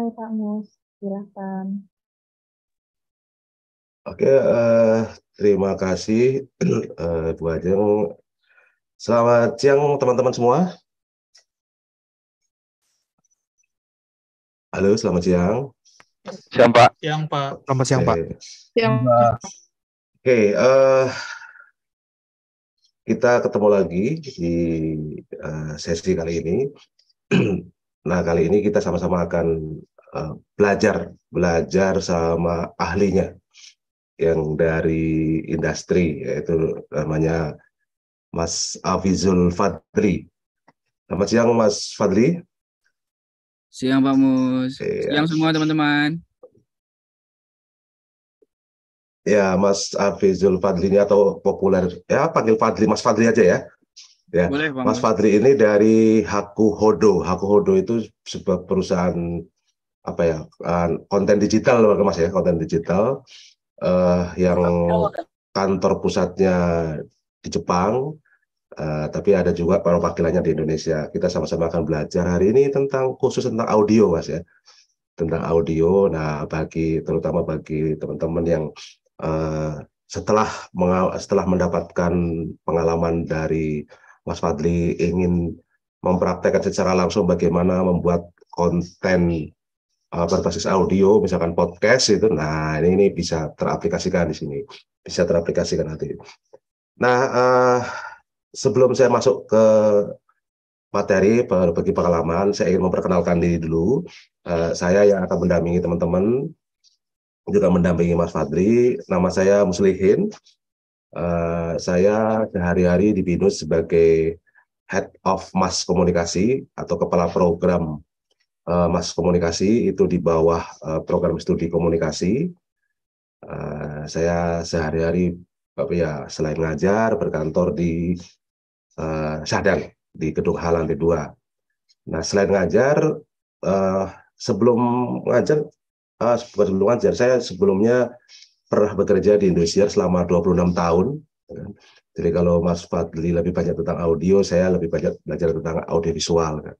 selesai Pak Mus. silakan. Oke, uh, terima kasih uh, Bu Ajeng. Selamat siang teman-teman semua. Halo, selamat siang. Siang Pak. Siang Pak. Selamat siang Pak. Siang Pak. Oke, okay, uh, eh, kita ketemu lagi di uh, sesi kali ini. nah, kali ini kita sama-sama akan Eh, belajar belajar sama ahlinya yang dari industri yaitu namanya Mas Afizul Fadli. Selamat siang Mas Fadli. Siang Pak Mus. Iya. Siang semua teman-teman. Ya Mas Afizul Fadli ini atau populer ya panggil Fadli Mas Fadli aja ya. Ya, Boleh, Mas Fadli ini dari Haku Hodo. Haku Hodo itu sebuah perusahaan apa ya kan, konten digital mas ya konten digital uh, yang kantor pusatnya di Jepang uh, tapi ada juga para wakilannya di Indonesia kita sama-sama akan belajar hari ini tentang khusus tentang audio mas ya tentang audio nah bagi terutama bagi teman-teman yang uh, setelah setelah mendapatkan pengalaman dari Mas Fadli ingin mempraktekkan secara langsung bagaimana membuat konten uh, berbasis audio, misalkan podcast itu, nah ini, ini bisa teraplikasikan di sini, bisa teraplikasikan nanti. Nah, uh, sebelum saya masuk ke materi bagi pengalaman, saya ingin memperkenalkan diri dulu. Uh, saya yang akan mendampingi teman-teman, juga mendampingi Mas Fadri. Nama saya Muslihin. Uh, saya sehari-hari di BINUS sebagai Head of Mass Komunikasi atau Kepala Program uh, Mas Komunikasi itu di bawah uh, program studi komunikasi. Uh, saya sehari-hari ya selain ngajar berkantor di uh, Sadang di gedung Halal lantai dua. Nah selain ngajar uh, sebelum ngajar uh, sebelum ngajar saya sebelumnya pernah bekerja di Indosiar selama 26 tahun. Ya kan. Jadi kalau Mas Fadli lebih banyak tentang audio, saya lebih banyak belajar tentang audiovisual. Kan.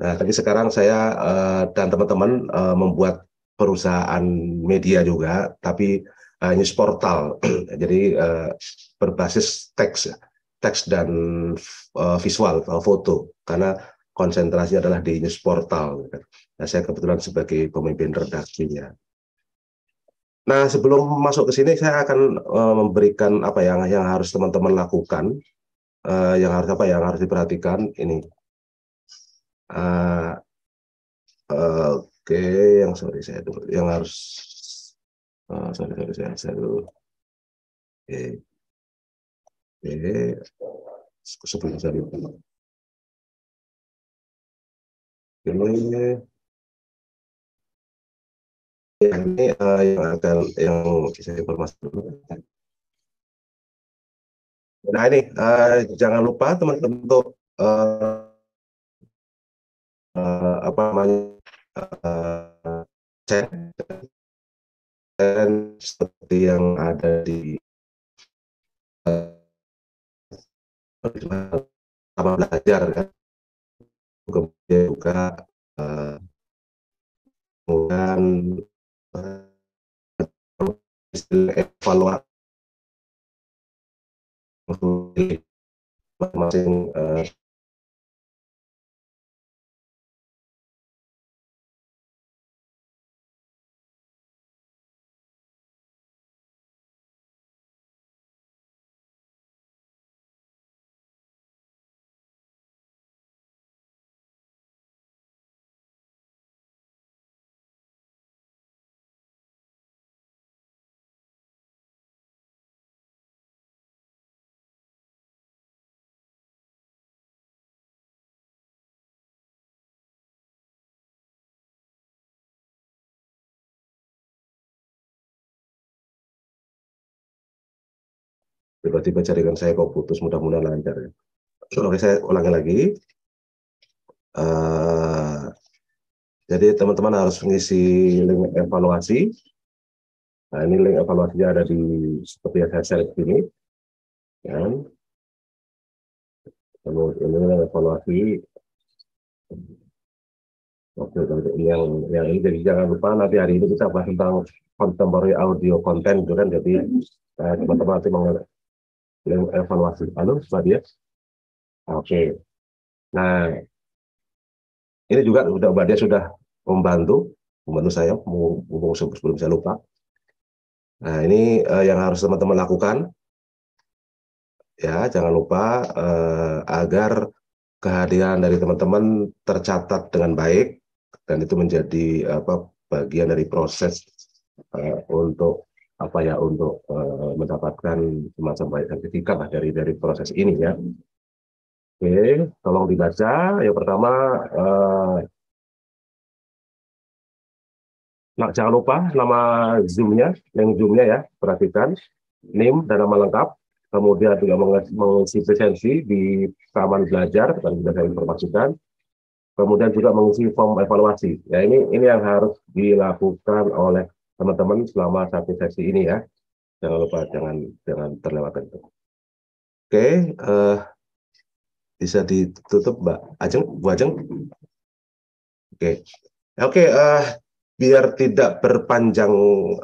Nah, tapi sekarang saya uh, dan teman-teman uh, membuat perusahaan media juga, tapi uh, news portal. Jadi uh, berbasis teks, teks dan uh, visual, foto. Karena konsentrasinya adalah di news portal. Gitu kan. Nah, saya kebetulan sebagai pemimpin redaksinya. Nah, sebelum masuk ke sini, saya akan uh, memberikan apa yang yang harus teman-teman lakukan, uh, yang harus apa yang harus diperhatikan ini Uh, Oke, okay. yang sorry saya dulu, yang harus uh, sorry sorry saya, saya dulu. Oke, okay. okay. sebelum saya dulu. Ini ini uh, yang akan yang bisa informasi dulu. Nah ini uh, jangan lupa teman-teman untuk uh, uh, apa namanya uh, eh, dan eh, seperti yang ada di sama belajar kan kemudian juga uh, kemudian uh, evaluasi masing uh, tiba-tiba jaringan saya kok putus mudah-mudahan lancar ya so, oke saya ulangi lagi uh, jadi teman-teman harus mengisi link evaluasi nah ini link evaluasinya ada di seperti yang saya share di sini ya. ini link evaluasi Oke, yang yang ini jadi jangan lupa nanti hari ini kita bahas tentang contemporary audio content, gitu kan? Jadi eh, teman-teman nanti evaluasi. Halo, dia. Oke. Nah, ini juga sudah Mbak Dia sudah membantu, membantu saya, mumpung sebelum saya lupa. Nah, ini eh, yang harus teman-teman lakukan. Ya, jangan lupa eh, agar kehadiran dari teman-teman tercatat dengan baik dan itu menjadi apa bagian dari proses eh, untuk apa ya untuk uh, mendapatkan semacam baik sertifikat lah dari dari proses ini ya. Oke, tolong dibaca. Yang pertama, uh, nah jangan lupa nama zoomnya, yang zoomnya ya, perhatikan NIM dan nama lengkap. Kemudian juga mengisi presensi di taman belajar, dan sudah saya informasikan kemudian juga mengisi form evaluasi. Ya ini ini yang harus dilakukan oleh teman-teman selama satu sesi ini ya. Jangan lupa jangan jangan terlewatkan itu. Oke, uh, bisa ditutup Mbak Ajeng, Bu Ajeng. Oke. Ya, oke, uh, biar tidak berpanjang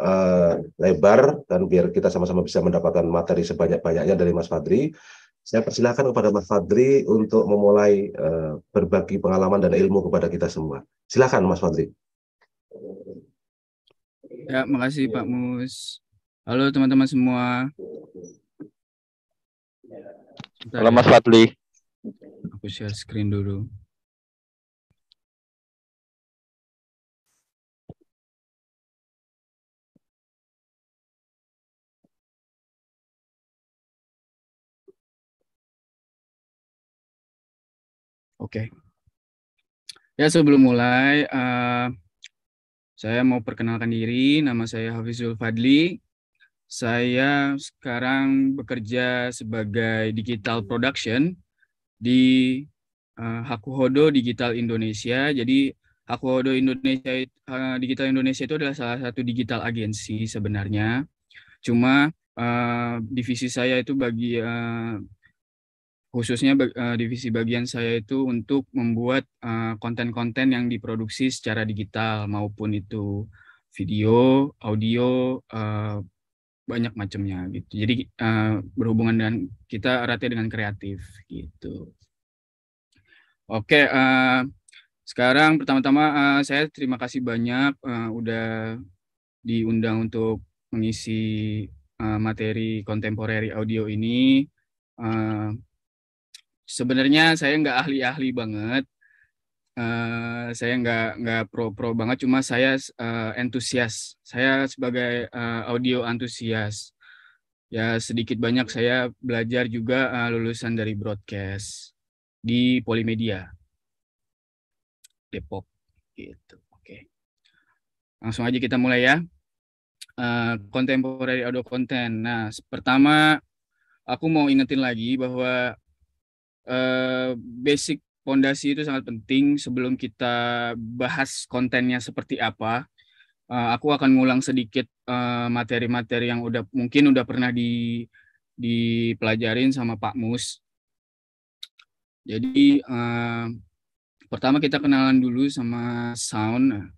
uh, lebar dan biar kita sama-sama bisa mendapatkan materi sebanyak-banyaknya dari Mas Fadri, saya persilahkan kepada Mas Fadri untuk memulai uh, berbagi pengalaman dan ilmu kepada kita semua. Silakan Mas Fadri. Ya, makasih Pak iya. Mus. Halo teman-teman semua. Bentar, Halo ya. Mas Fadli. Aku share screen dulu. Oke. Okay. Ya sebelum mulai, uh, saya mau perkenalkan diri, nama saya Hafizul Fadli. Saya sekarang bekerja sebagai digital production di uh, Hakuhodo Digital Indonesia. Jadi Hakuhodo Indonesia uh, Digital Indonesia itu adalah salah satu digital agensi sebenarnya. Cuma uh, divisi saya itu bagi uh, khususnya uh, divisi bagian saya itu untuk membuat eh, konten-konten uh, yang diproduksi secara digital maupun itu video, audio, uh, banyak macamnya gitu. Jadi uh, berhubungan dengan kita eratnya dengan kreatif gitu. Oke, uh, sekarang pertama-tama uh, saya terima kasih banyak uh, udah diundang untuk mengisi uh, materi kontemporary audio ini. Uh, sebenarnya saya nggak ahli-ahli banget uh, saya nggak nggak pro-pro banget cuma saya uh, saya sebagai uh, audio antusias ya sedikit banyak saya belajar juga uh, lulusan dari broadcast di Polimedia Depok gitu oke okay. langsung aja kita mulai ya kontemporer contemporary audio content. nah pertama aku mau ingetin lagi bahwa Eh, basic pondasi itu sangat penting sebelum kita bahas kontennya seperti apa. Uh, aku akan ngulang sedikit eh, materi-materi uh, yang udah mungkin udah pernah di dipelajarin sama Pak Mus. Jadi uh, pertama kita kenalan dulu sama sound.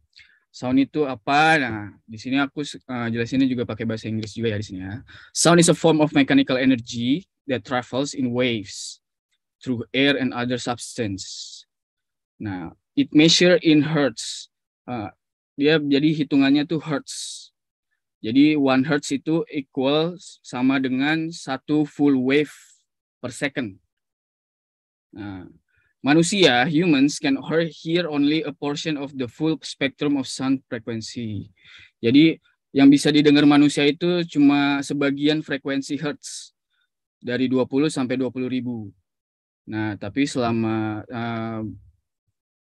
Sound itu apa? Nah, di sini aku uh, jelasinnya juga pakai bahasa Inggris juga ya di sini ya. Sound is a form of mechanical energy that travels in waves through air and other substance. Nah, it measure in hertz. Uh, dia jadi hitungannya tuh hertz. Jadi one hertz itu equal sama dengan satu full wave per second. Nah, manusia humans can hear only a portion of the full spectrum of sound frequency. Jadi yang bisa didengar manusia itu cuma sebagian frekuensi hertz dari 20 sampai 20 ribu. Nah, tapi selama uh,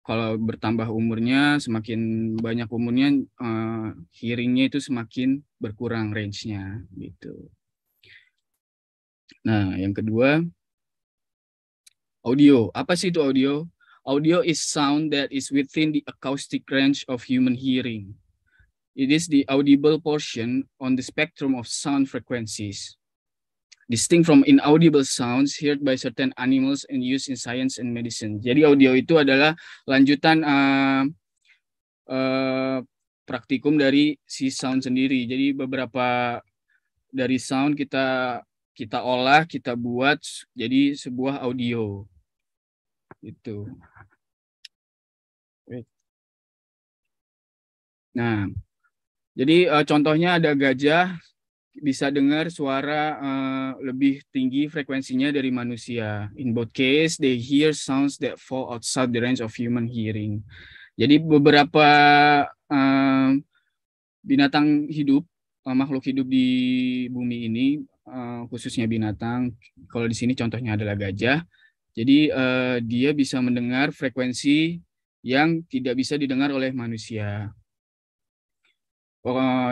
kalau bertambah umurnya, semakin banyak umurnya, uh, hearingnya itu semakin berkurang range-nya gitu. Nah, yang kedua, audio. Apa sih itu audio? Audio is sound that is within the acoustic range of human hearing. It is the audible portion on the spectrum of sound frequencies distinct from inaudible sounds heard by certain animals and used in science and medicine. Jadi audio itu adalah lanjutan uh, uh, praktikum dari si sound sendiri. Jadi beberapa dari sound kita kita olah, kita buat jadi sebuah audio. Itu. Nah, jadi uh, contohnya ada gajah bisa dengar suara uh, lebih tinggi frekuensinya dari manusia. In both case, they hear sounds that fall outside the range of human hearing. Jadi beberapa uh, binatang hidup, uh, makhluk hidup di bumi ini, uh, khususnya binatang, kalau di sini contohnya adalah gajah. Jadi uh, dia bisa mendengar frekuensi yang tidak bisa didengar oleh manusia.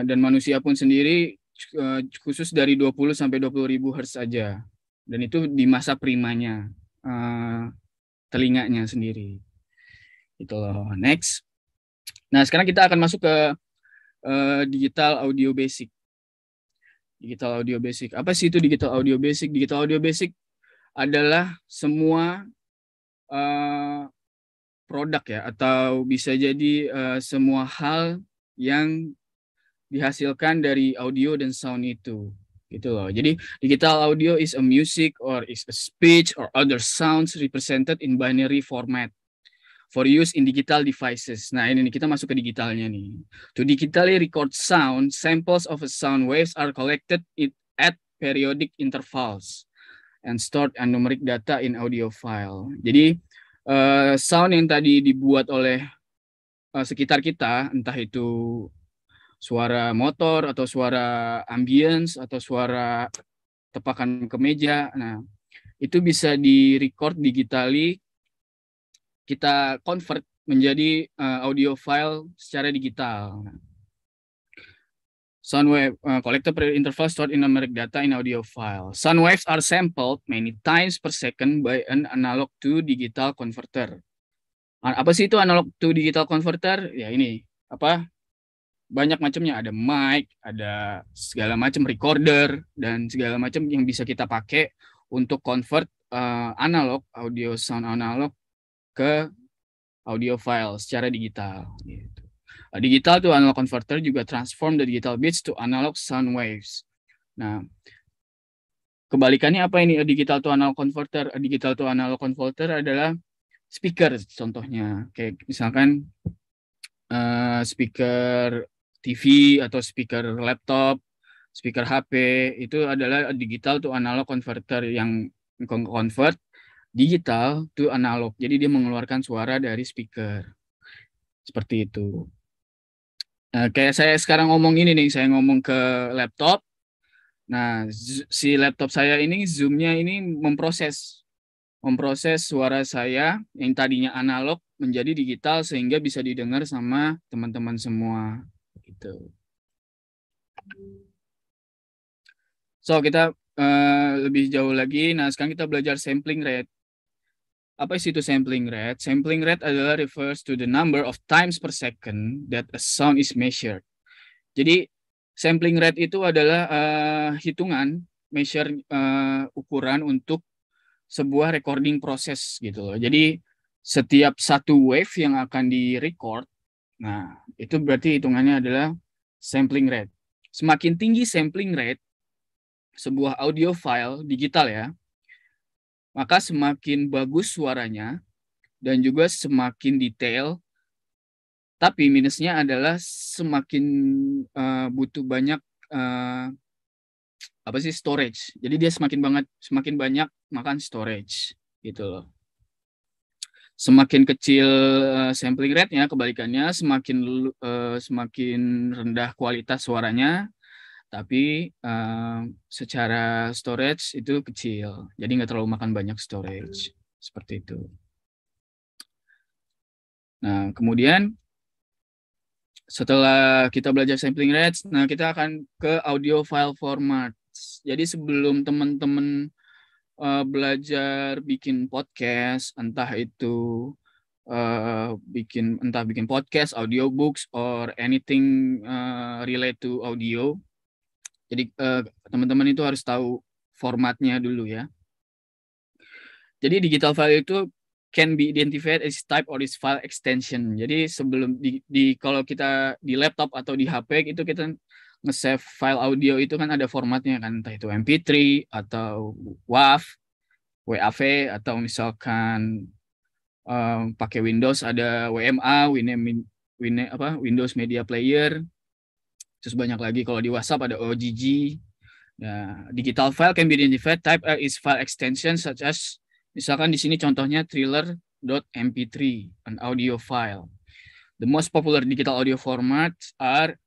dan manusia pun sendiri uh, khusus dari 20 sampai 20 ribu hertz saja dan itu di masa primanya uh, telinganya sendiri itu loh next nah sekarang kita akan masuk ke uh, digital audio basic digital audio basic apa sih itu digital audio basic digital audio basic adalah semua uh, produk ya atau bisa jadi uh, semua hal yang dihasilkan dari audio dan sound itu gitu loh. Jadi digital audio is a music or is a speech or other sounds represented in binary format for use in digital devices. Nah ini kita masuk ke digitalnya nih. To digitally record sound, samples of a sound waves are collected at periodic intervals and stored and numeric data in audio file. Jadi uh, sound yang tadi dibuat oleh uh, sekitar kita, entah itu suara motor atau suara ambience atau suara tepakan ke meja. Nah, itu bisa direcord record kita convert menjadi uh, audio file secara digital. Soundwave uh, eh, collected per interval stored in numeric data in audio file. Soundwaves are sampled many times per second by an analog to digital converter. Apa sih itu analog to digital converter? Ya ini apa banyak macamnya ada mic, ada segala macam recorder dan segala macam yang bisa kita pakai untuk convert uh, analog audio sound analog ke audio file secara digital gitu. Uh, digital to analog converter juga transform the digital bits to analog sound waves. Nah, kebalikannya apa ini A digital to analog converter? A eh, digital to analog converter adalah speaker contohnya. Kayak misalkan uh, speaker TV atau speaker laptop, speaker HP itu adalah digital to analog converter yang convert digital to analog. Jadi dia mengeluarkan suara dari speaker. Seperti itu. Nah, kayak saya sekarang ngomong ini nih, saya ngomong ke laptop. Nah, si laptop saya ini zoomnya ini memproses memproses suara saya yang tadinya analog menjadi digital sehingga bisa didengar sama teman-teman semua gitu. So kita uh, lebih jauh lagi. Nah sekarang kita belajar sampling rate. Apa sih itu sampling rate? Sampling rate adalah refers to the number of times per second that a sound is measured. Jadi sampling rate itu adalah uh, hitungan measure uh, ukuran untuk sebuah recording proses gitu loh. Jadi setiap satu wave yang akan direcord Nah, itu berarti hitungannya adalah sampling rate. Semakin tinggi sampling rate sebuah audio file digital ya, maka semakin bagus suaranya dan juga semakin detail. Tapi minusnya adalah semakin uh, butuh banyak uh, apa sih storage. Jadi dia semakin banget semakin banyak makan storage gitu loh semakin kecil eh, sampling rate-nya kebalikannya semakin uh, semakin rendah kualitas suaranya tapi uh, secara storage itu kecil jadi nggak terlalu makan banyak storage seperti itu nah kemudian setelah kita belajar sampling rates nah kita akan ke audio file format jadi sebelum teman-teman uh, belajar bikin podcast, entah itu uh, bikin entah bikin podcast, audiobooks, or anything uh, relate to audio. Jadi uh, teman-teman itu harus tahu formatnya dulu ya. Jadi digital file itu can be identified as type or as file extension. Jadi sebelum di, di kalau kita di laptop atau di HP itu kita nge-save file audio itu kan ada formatnya kan entah itu MP3 atau WAV, WAV atau misalkan um, pakai Windows ada WMA, Win, Win apa Windows Media Player. Terus banyak lagi kalau di WhatsApp ada OGG. Nah, digital file can be identified type is file extension such as misalkan di sini contohnya thriller.mp3 an audio file. The most popular digital audio format are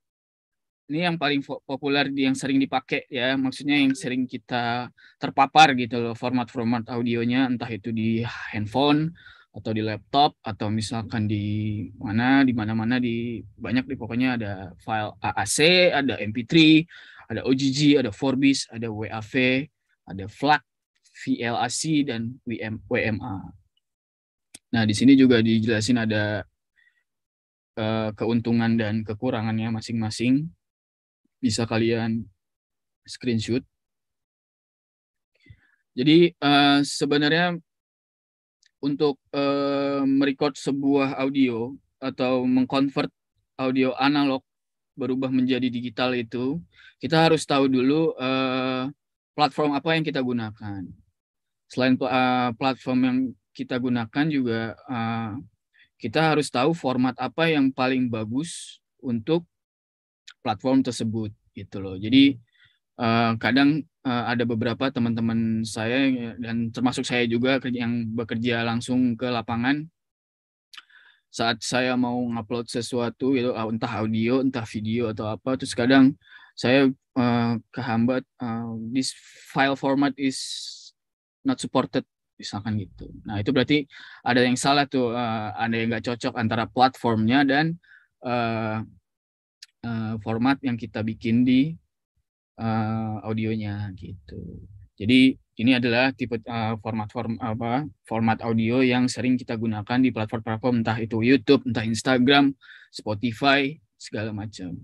ini yang paling populer yang sering dipakai ya maksudnya yang sering kita terpapar gitu loh format-format audionya entah itu di handphone atau di laptop atau misalkan di mana di mana-mana di banyak di pokoknya ada file AAC, ada MP3, ada OGG, ada Forbis, ada WAV, ada FLAC, VLAC dan WM, WMA. Nah, di sini juga dijelasin ada uh, keuntungan dan kekurangannya masing-masing bisa kalian screenshot. Jadi uh, sebenarnya untuk uh, merecord sebuah audio atau mengkonvert audio analog berubah menjadi digital itu kita harus tahu dulu uh, platform apa yang kita gunakan. Selain uh, platform yang kita gunakan juga uh, kita harus tahu format apa yang paling bagus untuk platform tersebut gitu loh. Jadi uh, kadang uh, ada beberapa teman-teman saya dan termasuk saya juga yang bekerja langsung ke lapangan saat saya mau ngupload sesuatu gitu entah audio entah video atau apa terus kadang saya uh, kehambat uh, this file format is not supported misalkan gitu nah itu berarti ada yang salah tuh uh, ada yang nggak cocok antara platformnya dan uh, format yang kita bikin di uh, audionya gitu. Jadi ini adalah tipe uh, format form apa format audio yang sering kita gunakan di platform-platform entah itu YouTube, entah Instagram, Spotify, segala macam.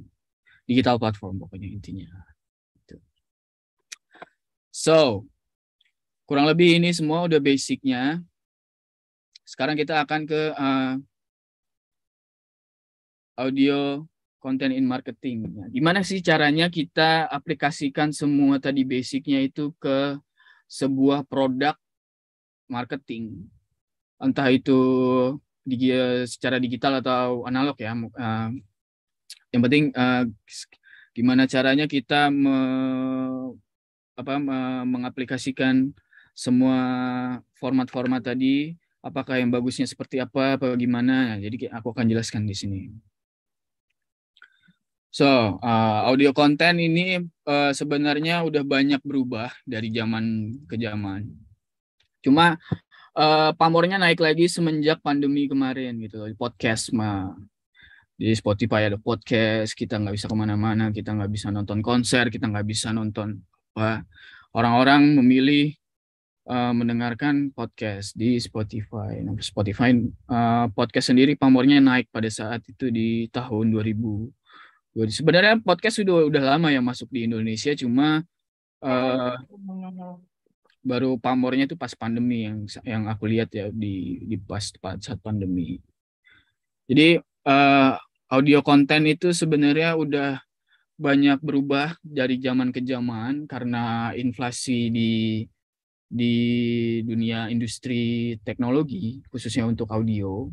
Digital platform pokoknya intinya. Gitu. So, kurang lebih ini semua udah basicnya. Sekarang kita akan ke uh, audio content in marketing. Ya, gimana sih caranya kita aplikasikan semua tadi basicnya itu ke sebuah produk marketing, entah itu digi secara digital atau analog ya. Eh, yang penting eh, gimana caranya kita me apa mengaplikasikan semua format-format tadi apakah yang bagusnya seperti apa, apa gimana. Nah, jadi aku akan jelaskan di sini. So, uh, audio konten ini uh, sebenarnya udah banyak berubah dari zaman ke zaman. Cuma uh, pamornya naik lagi semenjak pandemi kemarin gitu di podcast mah. Di Spotify ada podcast, kita nggak bisa kemana-mana, kita nggak bisa nonton konser, kita nggak bisa nonton Orang-orang memilih uh, mendengarkan podcast di Spotify. Nah, Spotify uh, podcast sendiri pamornya naik pada saat itu di tahun 2000 Sebenarnya podcast sudah udah lama ya masuk di Indonesia, cuma uh, baru pamornya itu pas pandemi yang yang aku lihat ya di di pas, pas saat pandemi. Jadi uh, audio konten itu sebenarnya udah banyak berubah dari zaman ke zaman karena inflasi di di dunia industri teknologi khususnya untuk audio.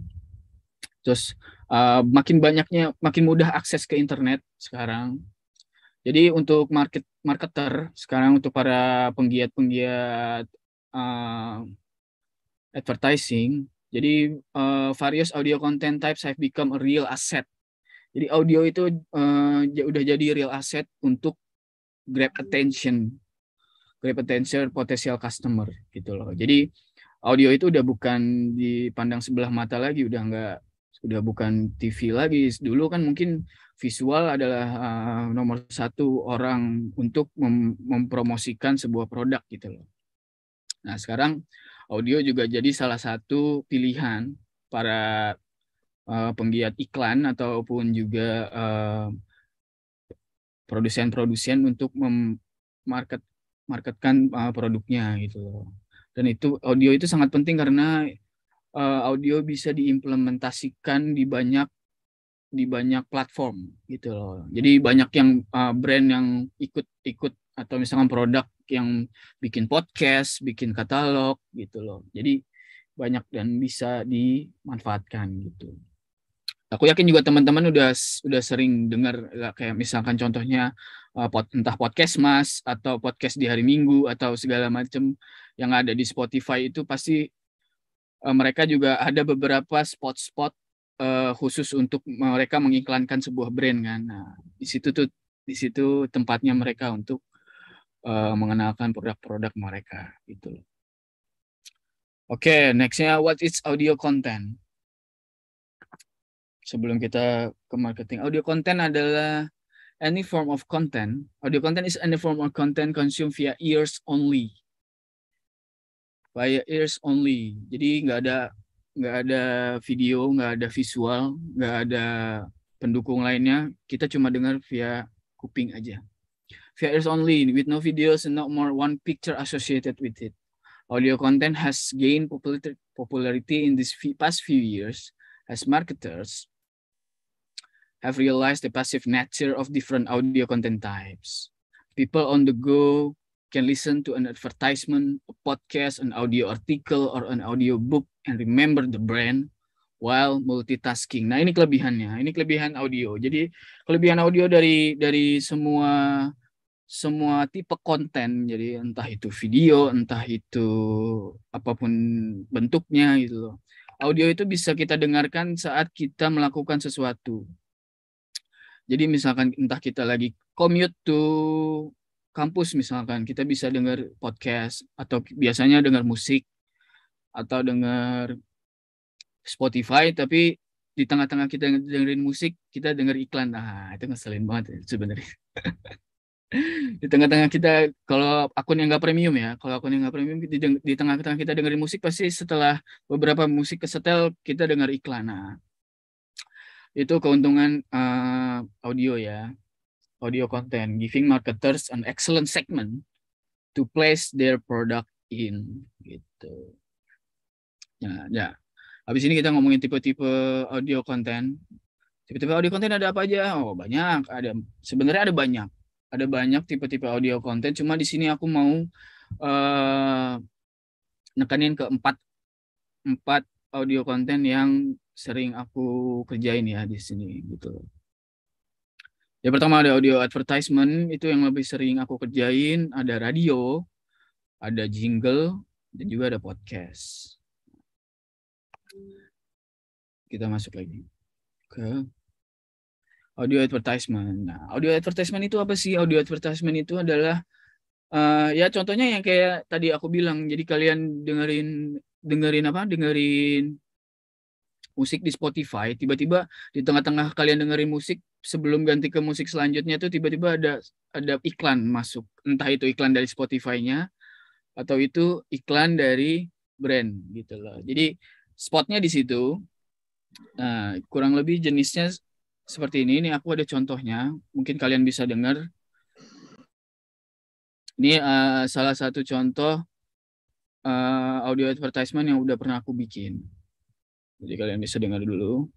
Terus Eh, makin banyaknya makin mudah akses ke internet sekarang. Jadi untuk market marketer sekarang untuk para penggiat-penggiat uh, advertising, jadi uh, various audio content types have become a real asset. Jadi audio itu uh, udah jadi real asset untuk grab attention, grab attention potensial customer gitu loh. Jadi audio itu udah bukan dipandang sebelah mata lagi, udah nggak udah bukan TV lagi. Dulu kan mungkin visual adalah uh, nomor satu orang untuk mem mempromosikan sebuah produk gitu loh. Nah sekarang audio juga jadi salah satu pilihan para uh, penggiat iklan ataupun juga eh, produsen produsen uh, untuk memarket marketkan uh, produknya gitu loh. Dan itu audio itu sangat penting karena uh, audio bisa diimplementasikan di banyak di banyak platform gitu loh. Jadi banyak yang uh, brand yang ikut-ikut atau misalkan produk yang bikin podcast, bikin katalog gitu loh. Jadi banyak dan bisa dimanfaatkan gitu. Aku yakin juga teman-teman udah udah sering dengar eh, kayak misalkan contohnya uh, pot, entah podcast Mas atau podcast di hari Minggu atau segala macam yang ada di Spotify itu pasti Eh, mereka juga ada beberapa spot-spot uh, khusus untuk mereka mengiklankan sebuah brand kan. Nah, di situ tuh di situ tempatnya mereka untuk uh, mengenalkan produk-produk mereka itu. Oke, okay, nextnya what is audio content? Sebelum kita ke marketing, audio content adalah any form of content. Audio content is any form of content consumed via ears only. Via ears only. Jadi nggak ada nggak ada video, nggak ada visual, nggak ada pendukung lainnya. Kita cuma dengar via kuping aja. Via ears only with no videos and not more one picture associated with it. Audio content has gained popularity in this past few years as marketers have realized the passive nature of different audio content types. People on the go can listen to an advertisement, a podcast, an audio article, or an audio book and remember the brand while multitasking. Nah, ini kelebihannya. Ini kelebihan audio. Jadi, kelebihan audio dari dari semua semua tipe konten. Jadi, entah itu video, entah itu apapun bentuknya gitu loh. Audio itu bisa kita dengarkan saat kita melakukan sesuatu. Jadi misalkan entah kita lagi commute to kampus misalkan kita bisa dengar podcast atau biasanya dengar musik atau dengar Spotify tapi di tengah-tengah kita dengerin musik kita denger iklan ah itu ngeselin banget ya sebenarnya di tengah-tengah kita kalau akun yang nggak premium ya kalau akun yang nggak premium di, di tengah-tengah kita dengerin musik pasti setelah beberapa musik kesetel kita dengar iklan nah itu keuntungan uh, audio ya audio content, giving marketers an excellent segment to place their product in gitu. Nah, ya. Habis ini kita ngomongin tipe-tipe audio content. Tipe-tipe audio content ada apa aja? Oh, banyak. Ada sebenarnya ada banyak. Ada banyak tipe-tipe audio content, cuma di sini aku mau uh, nekanin ke empat empat audio content yang sering aku kerjain ya di sini gitu. Ya pertama ada audio advertisement itu yang lebih sering aku kerjain, ada radio, ada jingle, dan juga ada podcast. Kita masuk lagi ke audio advertisement. Nah, audio advertisement itu apa sih? Audio advertisement itu adalah uh, ya contohnya yang kayak tadi aku bilang. Jadi kalian dengerin dengerin apa? Dengerin musik di Spotify, tiba-tiba di tengah-tengah kalian dengerin musik sebelum ganti ke musik selanjutnya tuh tiba-tiba ada ada iklan masuk. Entah itu iklan dari Spotify-nya atau itu iklan dari brand gitu loh. Jadi spotnya di situ. Nah, kurang lebih jenisnya seperti ini. Ini aku ada contohnya. Mungkin kalian bisa dengar. Ini uh, salah satu contoh uh, audio advertisement yang udah pernah aku bikin. Jadi kalian bisa dengar dulu.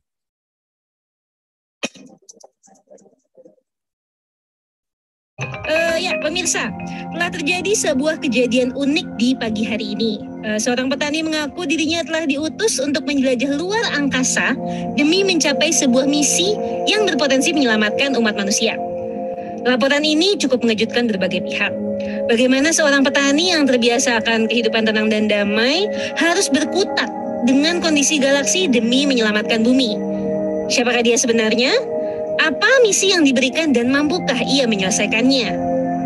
Uh, ya, pemirsa, telah terjadi sebuah kejadian unik di pagi hari ini. Uh, seorang petani mengaku dirinya telah diutus untuk menjelajah luar angkasa demi mencapai sebuah misi yang berpotensi menyelamatkan umat manusia. Laporan ini cukup mengejutkan berbagai pihak. Bagaimana seorang petani yang terbiasa akan kehidupan tenang dan damai harus berkutat dengan kondisi galaksi demi menyelamatkan bumi. Siapakah dia sebenarnya? Apa misi yang diberikan dan mampukah ia menyelesaikannya?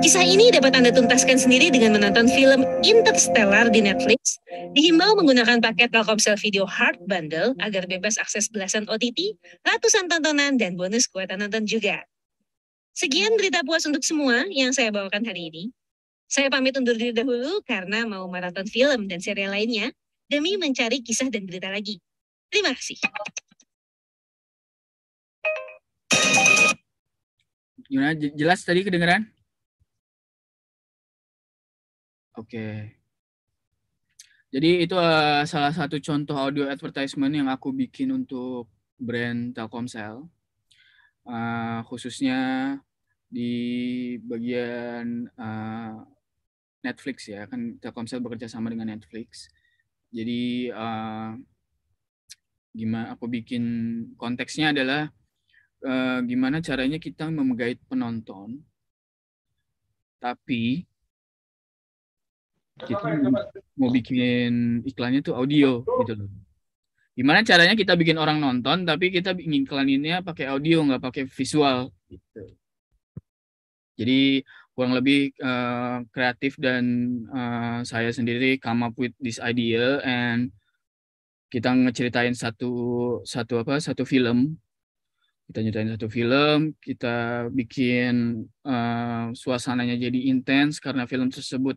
Kisah ini dapat Anda tuntaskan sendiri dengan menonton film Interstellar di Netflix. Dihimbau menggunakan paket Telkomsel Video Hard Bundle agar bebas akses belasan OTT, ratusan tontonan, dan bonus kuatan nonton juga. Sekian berita puas untuk semua yang saya bawakan hari ini. Saya pamit undur diri dahulu karena mau maraton film dan serial lainnya demi mencari kisah dan berita lagi. Terima kasih. Gimana? Jelas tadi kedengeran? Oke. Okay. Jadi itu uh, salah satu contoh audio advertisement yang aku bikin untuk brand Telkomsel. Uh, khususnya di bagian uh, Netflix ya, kan Telkomsel bekerja sama dengan Netflix. Jadi uh, eh, gimana aku bikin konteksnya adalah uh, gimana caranya kita memegait penonton tapi kita mau, ya, mau bikin iklannya tuh audio gitu loh. Gimana caranya kita bikin orang nonton tapi kita ingin iklaninnya pakai audio nggak pakai visual gitu. Jadi kurang lebih uh, kreatif dan uh, saya sendiri come up with this idea and kita ngeceritain satu satu apa satu film kita nyutain satu film kita bikin uh, suasananya jadi intens karena film tersebut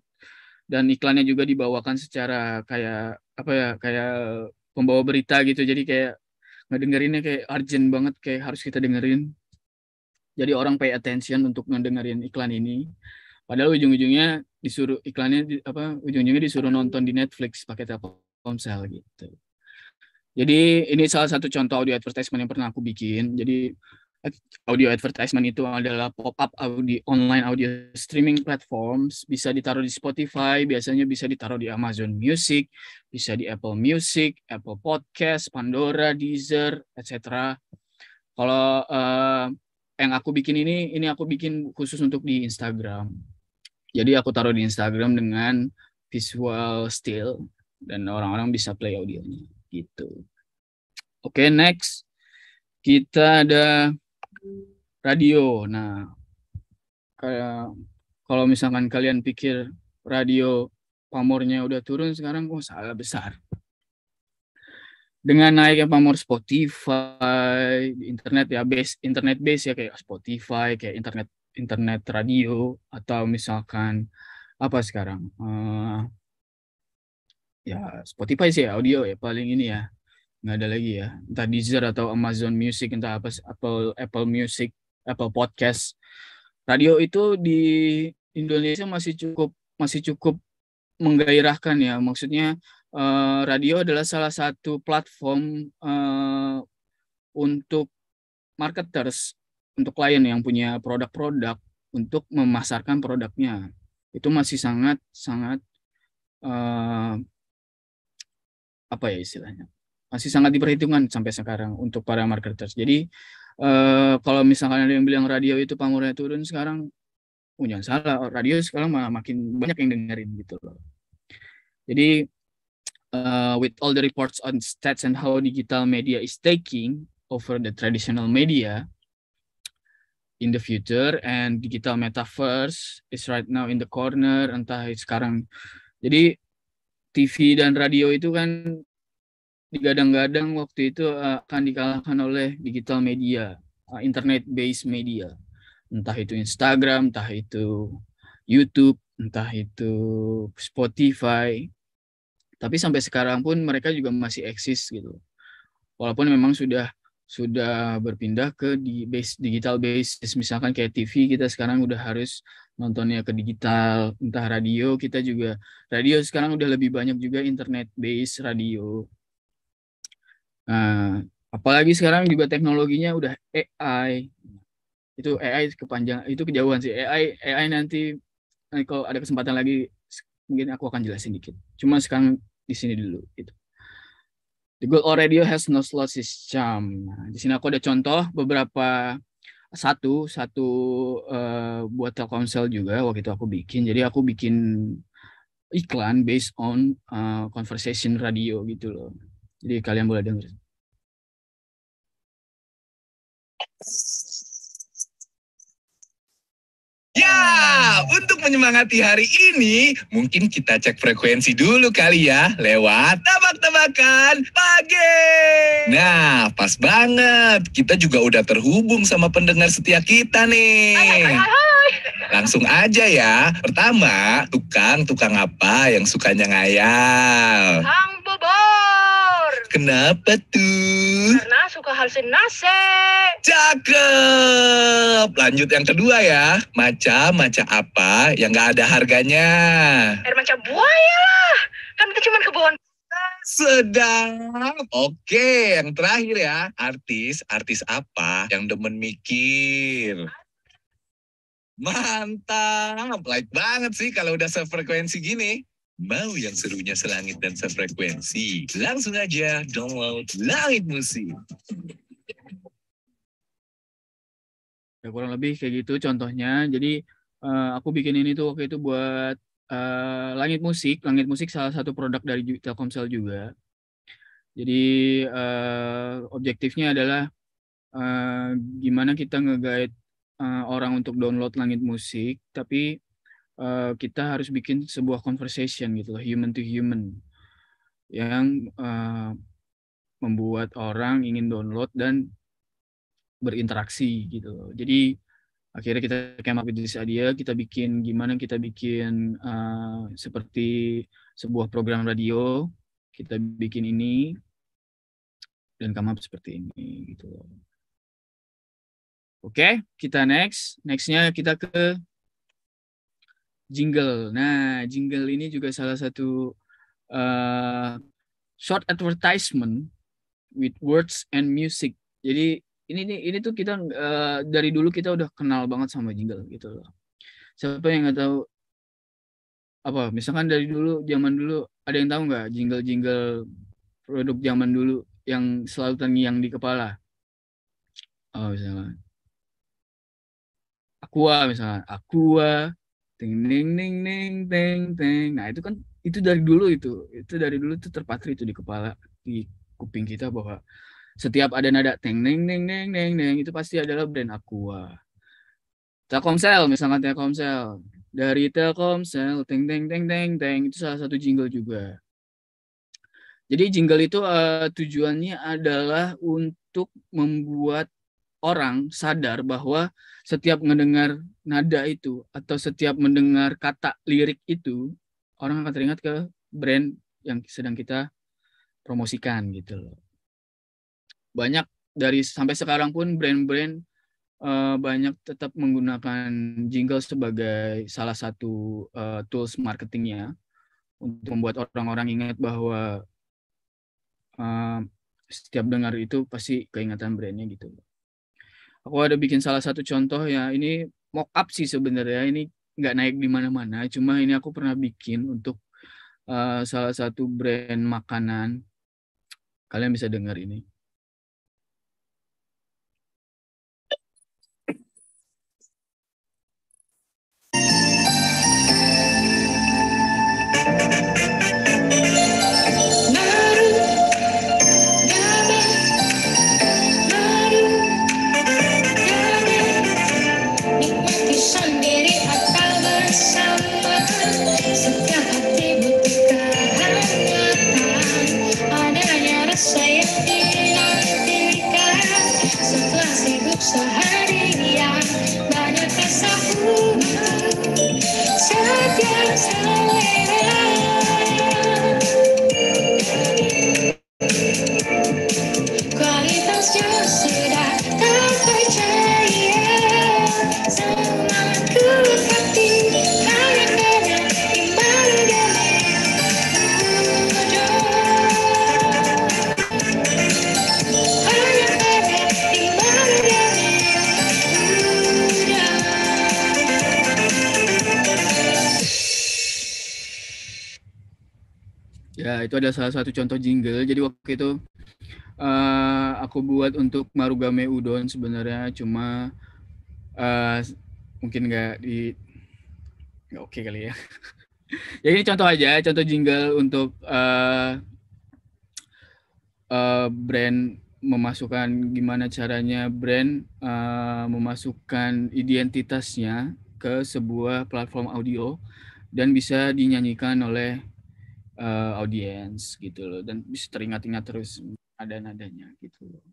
dan iklannya juga dibawakan secara kayak apa ya kayak pembawa berita gitu jadi kayak ngedengerinnya kayak urgent banget kayak harus kita dengerin jadi orang pay attention untuk ngedengerin iklan ini padahal ujung-ujungnya disuruh iklannya di, apa ujung-ujungnya disuruh nonton di Netflix pakai Telkomsel gitu jadi ini salah satu contoh audio advertisement yang pernah aku bikin jadi audio advertisement itu adalah pop-up audio online audio streaming platforms bisa ditaruh di Spotify biasanya bisa ditaruh di Amazon Music bisa di Apple Music Apple Podcast Pandora Deezer etc kalau uh, yang aku bikin ini ini aku bikin khusus untuk di Instagram. Jadi aku taruh di Instagram dengan visual still dan orang-orang bisa play audionya gitu. Oke, okay, next. Kita ada radio. Nah, kayak kalau misalkan kalian pikir radio pamornya udah turun sekarang, oh salah besar dengan naiknya pamor Spotify, internet ya base internet base ya kayak Spotify, kayak internet internet radio atau misalkan apa sekarang uh, ya Spotify sih audio ya paling ini ya nggak ada lagi ya entah Deezer atau Amazon Music entah apa Apple Apple Music Apple Podcast radio itu di Indonesia masih cukup masih cukup menggairahkan ya maksudnya uh, radio adalah salah satu platform uh, untuk marketers, untuk klien yang punya produk-produk untuk memasarkan produknya. Itu masih sangat sangat uh, apa ya istilahnya? Masih sangat diperhitungkan sampai sekarang untuk para marketers. Jadi uh, kalau misalkan ada yang bilang radio itu pamurnya turun sekarang oh jangan salah radio sekarang makin banyak yang dengerin gitu loh jadi uh, with all the reports on stats and how digital media is taking over the traditional media in the future and digital metaverse is right now in the corner entah sekarang jadi TV dan radio itu kan digadang-gadang waktu itu uh, akan dikalahkan oleh digital media uh, internet based media entah itu Instagram entah itu YouTube entah itu Spotify tapi sampai sekarang pun mereka juga masih eksis gitu walaupun memang sudah sudah berpindah ke di base digital base misalkan kayak TV kita sekarang udah harus nontonnya ke digital entah radio kita juga radio sekarang udah lebih banyak juga internet base radio nah, apalagi sekarang juga teknologinya udah AI itu AI kepanjang itu kejauhan sih AI AI nanti kalau ada kesempatan lagi mungkin aku akan jelasin dikit cuma sekarang di sini dulu gitu. The good old radio has no slots is Nah, di sini aku ada contoh beberapa satu satu uh, buat Telkomsel juga waktu itu aku bikin. Jadi aku bikin iklan based on uh, conversation radio gitu loh. Jadi kalian boleh dengar. Ya, untuk menyemangati hari ini, mungkin kita cek frekuensi dulu kali ya, lewat tebak-tebakan pagi. Nah, pas banget. Kita juga udah terhubung sama pendengar setia kita nih. Hai, hai, hai, Langsung aja ya. Pertama, tukang, tukang apa yang sukanya ngayal? Kang bobor. Kenapa tuh? Karena suka nasi. Cakep. Lanjut yang kedua ya, macam baca maca apa yang nggak ada harganya? Air maca buaya lah. Kan itu cuma kebun. sedang. Oke, yang terakhir ya. Artis, artis apa yang demen mikir? Mantap. Like banget sih kalau udah sefrekuensi gini. Mau yang serunya selangit dan sefrekuensi? Langsung aja download Langit Musik ya kurang lebih kayak gitu contohnya jadi uh, aku bikin ini tuh waktu itu buat uh, langit musik langit musik salah satu produk dari Telkomsel juga jadi uh, objektifnya adalah uh, gimana kita ngegait uh, orang untuk download langit musik tapi uh, kita harus bikin sebuah conversation gitu loh human to human yang uh, membuat orang ingin download dan berinteraksi gitu. Jadi akhirnya kita came up with this idea, kita bikin gimana kita bikin uh, seperti sebuah program radio, kita bikin ini dan come up seperti ini gitu. Oke, okay, kita next. Nextnya kita ke jingle. Nah, jingle ini juga salah satu uh, short advertisement with words and music. Jadi ini ini ini tuh kita uh, dari dulu kita udah kenal banget sama jingle gitu loh. Siapa yang nggak tahu apa? Misalkan dari dulu zaman dulu ada yang tahu nggak jingle-jingle produk zaman dulu yang selalu yang di kepala? Oh, misalnya Aqua misalnya Aqua ting ning ning ning ting ting. Nah, itu kan itu dari dulu itu. Itu dari dulu tuh terpatri itu di kepala di kuping kita bahwa setiap ada nada teng neng neng neng neng neng itu pasti adalah brand Aqua. Telkomsel misalnya Telkomsel dari Telkomsel teng teng teng teng teng itu salah satu jingle juga. Jadi jingle itu uh, tujuannya adalah untuk membuat orang sadar bahwa setiap mendengar nada itu atau setiap mendengar kata lirik itu orang akan teringat ke brand yang sedang kita promosikan gitu loh banyak dari sampai sekarang pun brand-brand uh, banyak tetap menggunakan jingle sebagai salah satu uh, tools marketingnya untuk membuat orang-orang ingat bahwa uh, setiap dengar itu pasti keingatan brandnya gitu. Aku ada bikin salah satu contoh ya ini mock up sih sebenarnya ini nggak naik di mana-mana cuma ini aku pernah bikin untuk uh, salah satu brand makanan kalian bisa dengar ini salah satu contoh jingle. Jadi waktu itu uh, aku buat untuk Marugame Udon sebenarnya cuma uh, mungkin nggak di oke okay kali ya. ya ini contoh aja, contoh jingle untuk uh, uh, brand memasukkan gimana caranya brand uh, memasukkan identitasnya ke sebuah platform audio dan bisa dinyanyikan oleh uh, audiens gitu loh dan bisa teringat-ingat terus ada nadanya gitu loh.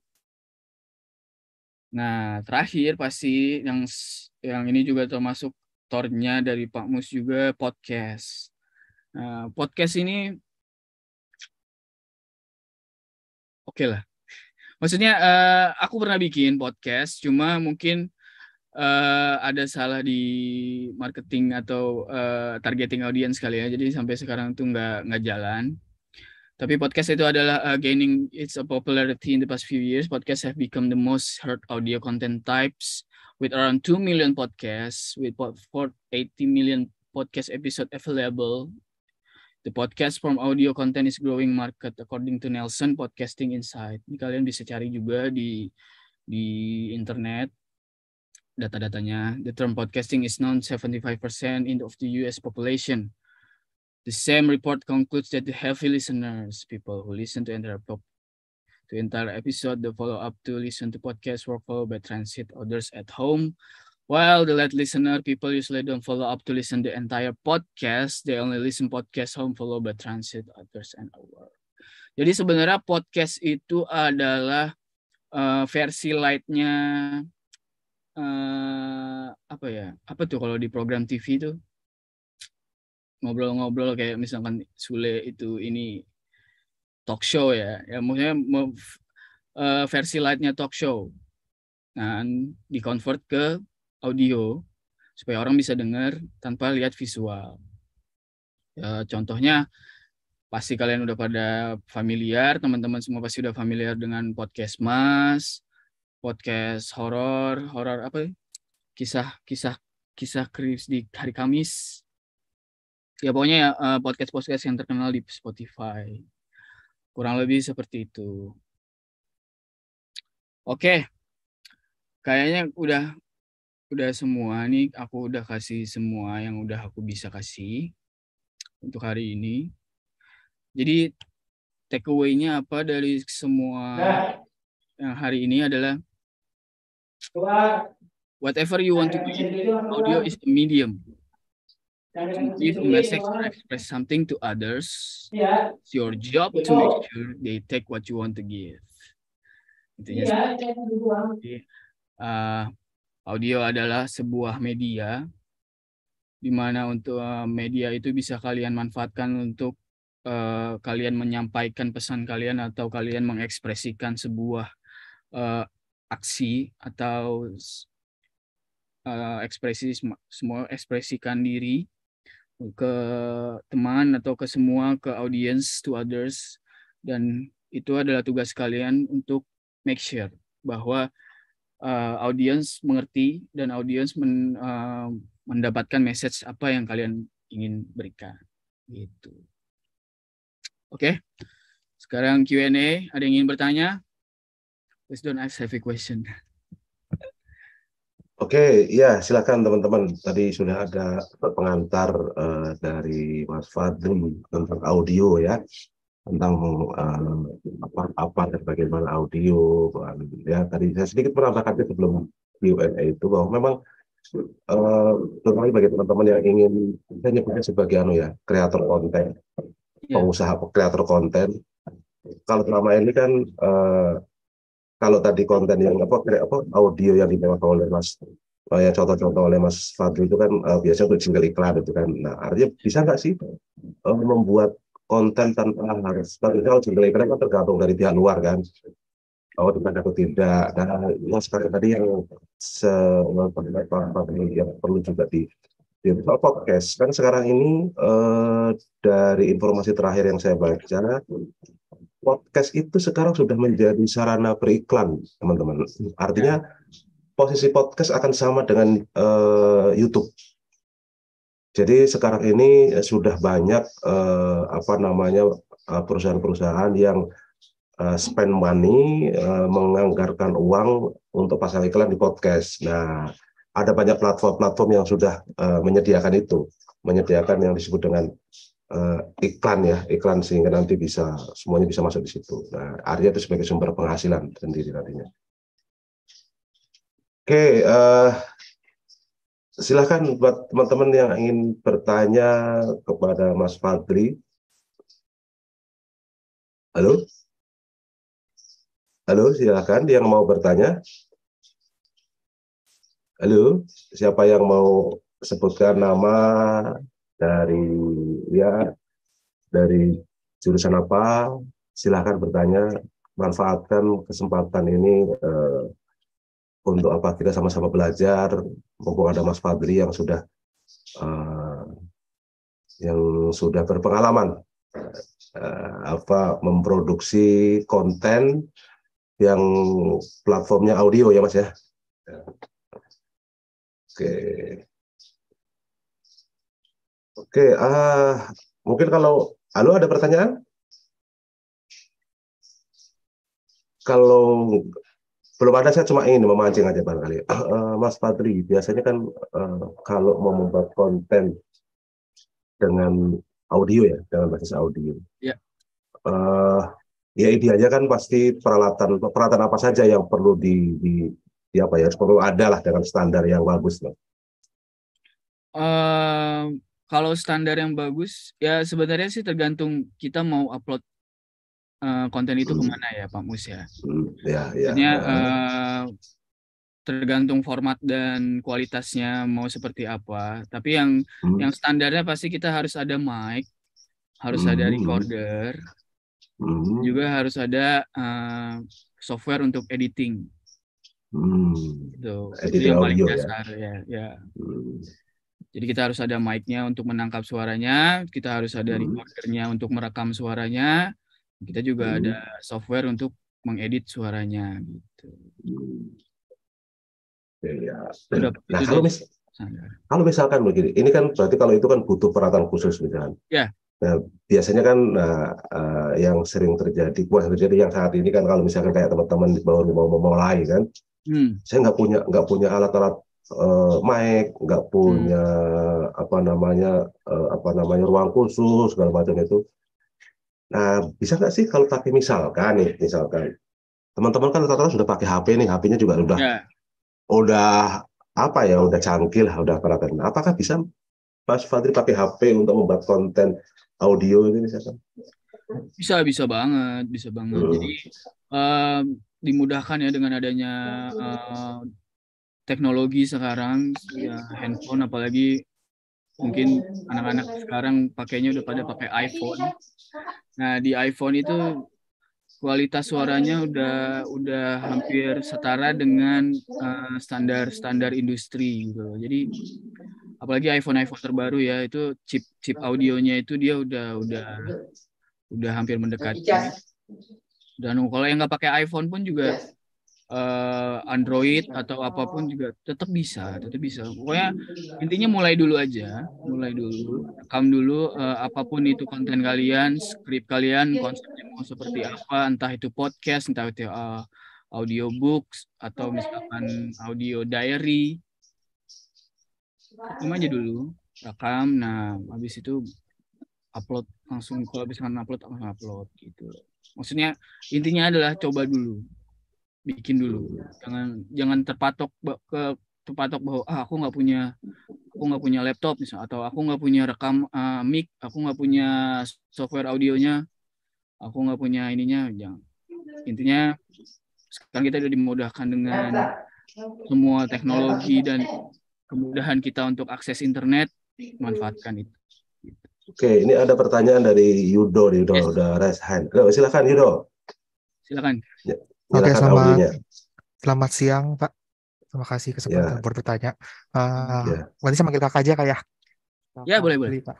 Nah terakhir pasti yang yang ini juga termasuk tornya dari Pak Mus juga podcast. Nah, podcast ini oke okay lah. Maksudnya uh, aku pernah bikin podcast, cuma mungkin uh, ada salah di marketing atau uh, targeting audiens kali ya. Jadi sampai sekarang tuh nggak nggak jalan. Tapi podcast itu adalah uh, gaining its a popularity in the past few years. Podcasts have become the most heard audio content types with around 2 million podcasts with 480 million podcast episode available. The podcast from audio content is growing market according to Nelson Podcasting Insight. Ini kalian bisa cari juga di di internet data-datanya, the term podcasting is known 75% in of the US population. The same report concludes that the heavy listeners, people who listen to entire pop, to entire episode, the follow-up to listen to podcast were followed by transit others at home. While the late listener, people usually don't follow up to listen the entire podcast. They only listen podcast home followed by transit others and award. Jadi sebenarnya podcast itu adalah uh, versi lightnya uh, apa ya apa tuh kalau di program TV itu ngobrol-ngobrol kayak misalkan Sule itu ini talk show ya ya maksudnya uh, versi lightnya talk show dan di convert ke audio supaya orang bisa dengar tanpa lihat visual ya, contohnya pasti kalian udah pada familiar teman-teman semua pasti udah familiar dengan podcast mas podcast horor, horor apa ya? Kisah kisah kisah kris di hari Kamis. Ya pokoknya ya podcast-podcast yang terkenal di Spotify. Kurang lebih seperti itu. Oke. Kayaknya udah udah semua nih aku udah kasih semua yang udah aku bisa kasih untuk hari ini. Jadi takeaway nya apa dari semua nah. yang hari ini adalah Whatever you want to do, audio is a medium. To give a message or express something to others, iya. it's your job to make sure they take what you want to give. Intinya, uh, iya, ah, audio adalah sebuah media di mana untuk ah, media itu bisa kalian manfaatkan untuk uh, kalian menyampaikan pesan kalian atau kalian mengekspresikan sebuah uh, aksi atau eh, ekspresi semua ekspresikan diri ke teman atau ke semua ke audience to others dan itu adalah tugas kalian untuk make sure bahwa uh, audience mengerti dan audience men, uh, mendapatkan message apa yang kalian ingin berikan gitu. Oke. Okay. Sekarang Q&A, ada yang ingin bertanya? please don't ask heavy question. Oke, okay, ya silakan teman-teman. Tadi sudah ada pengantar uh, dari Mas Fadli tentang audio ya, tentang apa eh, apa dan bagaimana audio. Ya tadi saya sedikit merasakan sebelum Q&A itu bahwa memang uh, terutama bagi teman-teman yang ingin saya nyebutnya sebagai anu ya kreator konten, yeah. pengusaha kreator konten. Kalau selama ini kan kalau tadi konten yang apa, apa audio yang dibawa oleh Mas uh, oh yang contoh-contoh oleh Mas Fadli itu kan uh, biasanya untuk single iklan itu kan. Nah, artinya bisa nggak sih uh, membuat konten tanpa harus kan kalau single iklan kan tergantung dari pihak luar kan oh dengan atau tidak nah mas sekarang tadi yang se yang perlu juga di di podcast kan sekarang ini eh, dari informasi terakhir yang saya baca podcast itu sekarang sudah menjadi sarana beriklan, teman-teman. Artinya posisi podcast akan sama dengan uh, YouTube. Jadi sekarang ini eh, sudah banyak uh, apa namanya perusahaan-perusahaan yang uh, spend money uh, menganggarkan uang untuk pasang iklan di podcast. Nah, ada banyak platform-platform yang sudah uh, menyediakan itu, menyediakan yang disebut dengan uh, iklan ya iklan sehingga nanti bisa semuanya bisa masuk di situ. Nah artinya itu sebagai sumber penghasilan sendiri nantinya. Oke, okay, uh, eh, silahkan buat teman-teman yang ingin bertanya kepada Mas Fadli. Halo, halo, silahkan yang mau bertanya. Halo, siapa yang mau sebutkan nama dari ya dari jurusan apa silahkan bertanya manfaatkan kesempatan ini uh, untuk apa kita sama-sama belajar mumpung ada Mas Fadli yang sudah uh, yang sudah berpengalaman uh, apa memproduksi konten yang platformnya audio ya Mas ya oke okay. Oke, uh, mungkin kalau Halo ada pertanyaan? Kalau belum ada saya cuma ingin memancing aja barangkali. Uh, Mas Padri, biasanya kan uh, kalau mau membuat konten dengan audio ya, dengan basis audio. Iya. Eh, ya. Yeah. Uh, ya idealnya kan pasti peralatan peralatan apa saja yang perlu di, di, di apa ya perlu ada dengan standar yang bagus loh. Um kalau standar yang bagus ya sebenarnya sih tergantung kita mau upload uh, konten itu hmm. kemana ya Pak Mus ya. Hmm, ya, ya. Artinya, ya. Uh, tergantung format dan kualitasnya mau seperti apa. Tapi yang hmm. yang standarnya pasti kita harus ada mic, harus hmm. ada hmm. recorder, hmm. juga harus ada uh, software untuk editing. Hmm. Gitu. Itu, Editing itu yang paling audio, ya. dasar ya. ya, ya. Hmm. Jadi kita harus ada mic-nya untuk menangkap suaranya, kita harus ada hmm. recorder-nya untuk merekam suaranya, kita juga hmm. ada software untuk mengedit suaranya gitu. Iya. Nah, kalau, mis kalau misalkan begini, ini kan berarti kalau itu kan butuh peralatan khusus misalkan. Gitu ya. Nah, biasanya kan nah, uh, yang sering terjadi, buat terjadi yang saat ini kan kalau misalkan kayak teman-teman di bawah mau memulai kan, hmm. saya nggak punya nggak punya alat-alat uh, mic, nggak punya hmm. apa namanya uh, apa namanya ruang khusus segala macam itu. Nah, bisa nggak sih kalau pakai misalkan nih, misalkan teman-teman kan rata-rata sudah pakai HP nih, HP-nya juga udah yeah. udah apa ya, udah canggih lah udah perhatian. Apakah bisa Mas Fadri pakai HP untuk membuat konten audio ini misalkan? Bisa, bisa banget, bisa banget. Hmm. Jadi uh, dimudahkan ya dengan adanya uh, teknologi sekarang ya handphone apalagi mungkin anak-anak sekarang pakainya udah pada pakai iPhone. Nah di iPhone itu kualitas suaranya udah udah hampir setara dengan eh, standar standar standar industri gitu. Jadi apalagi iPhone iPhone terbaru ya itu chip chip audionya itu dia udah udah udah hampir mendekati. Iya. Dan kalau yang nggak pakai iPhone pun juga iya uh, Android atau apapun juga tetap bisa, tetap bisa. Pokoknya intinya mulai dulu aja, mulai dulu, rekam dulu uh, apapun itu konten kalian, skrip kalian, konsepnya mau seperti apa, entah itu podcast, entah itu uh, eh, audio books atau misalkan audio diary. Rekam aja dulu, rekam. Nah, habis itu upload langsung kalau bisa kan upload langsung upload gitu. Maksudnya intinya adalah coba dulu bikin dulu jangan jangan terpatok ke terpatok bahwa ah, aku nggak punya aku nggak punya laptop misalnya atau aku nggak punya rekam uh, mic aku nggak punya software audionya aku nggak punya ininya jangan intinya sekarang kita sudah dimudahkan dengan semua teknologi dan kemudahan kita untuk akses internet manfaatkan itu Oke, ini ada pertanyaan dari Yudo, Yudo yes. udah raise hand. silakan Yudo. Silakan. Ya. Oke, selamat, ya. selamat siang Pak. Terima kasih kesempatan ya. bertanya. Uh, ya. Nanti saya manggil kakak aja kak ya. ya boleh boleh Pak.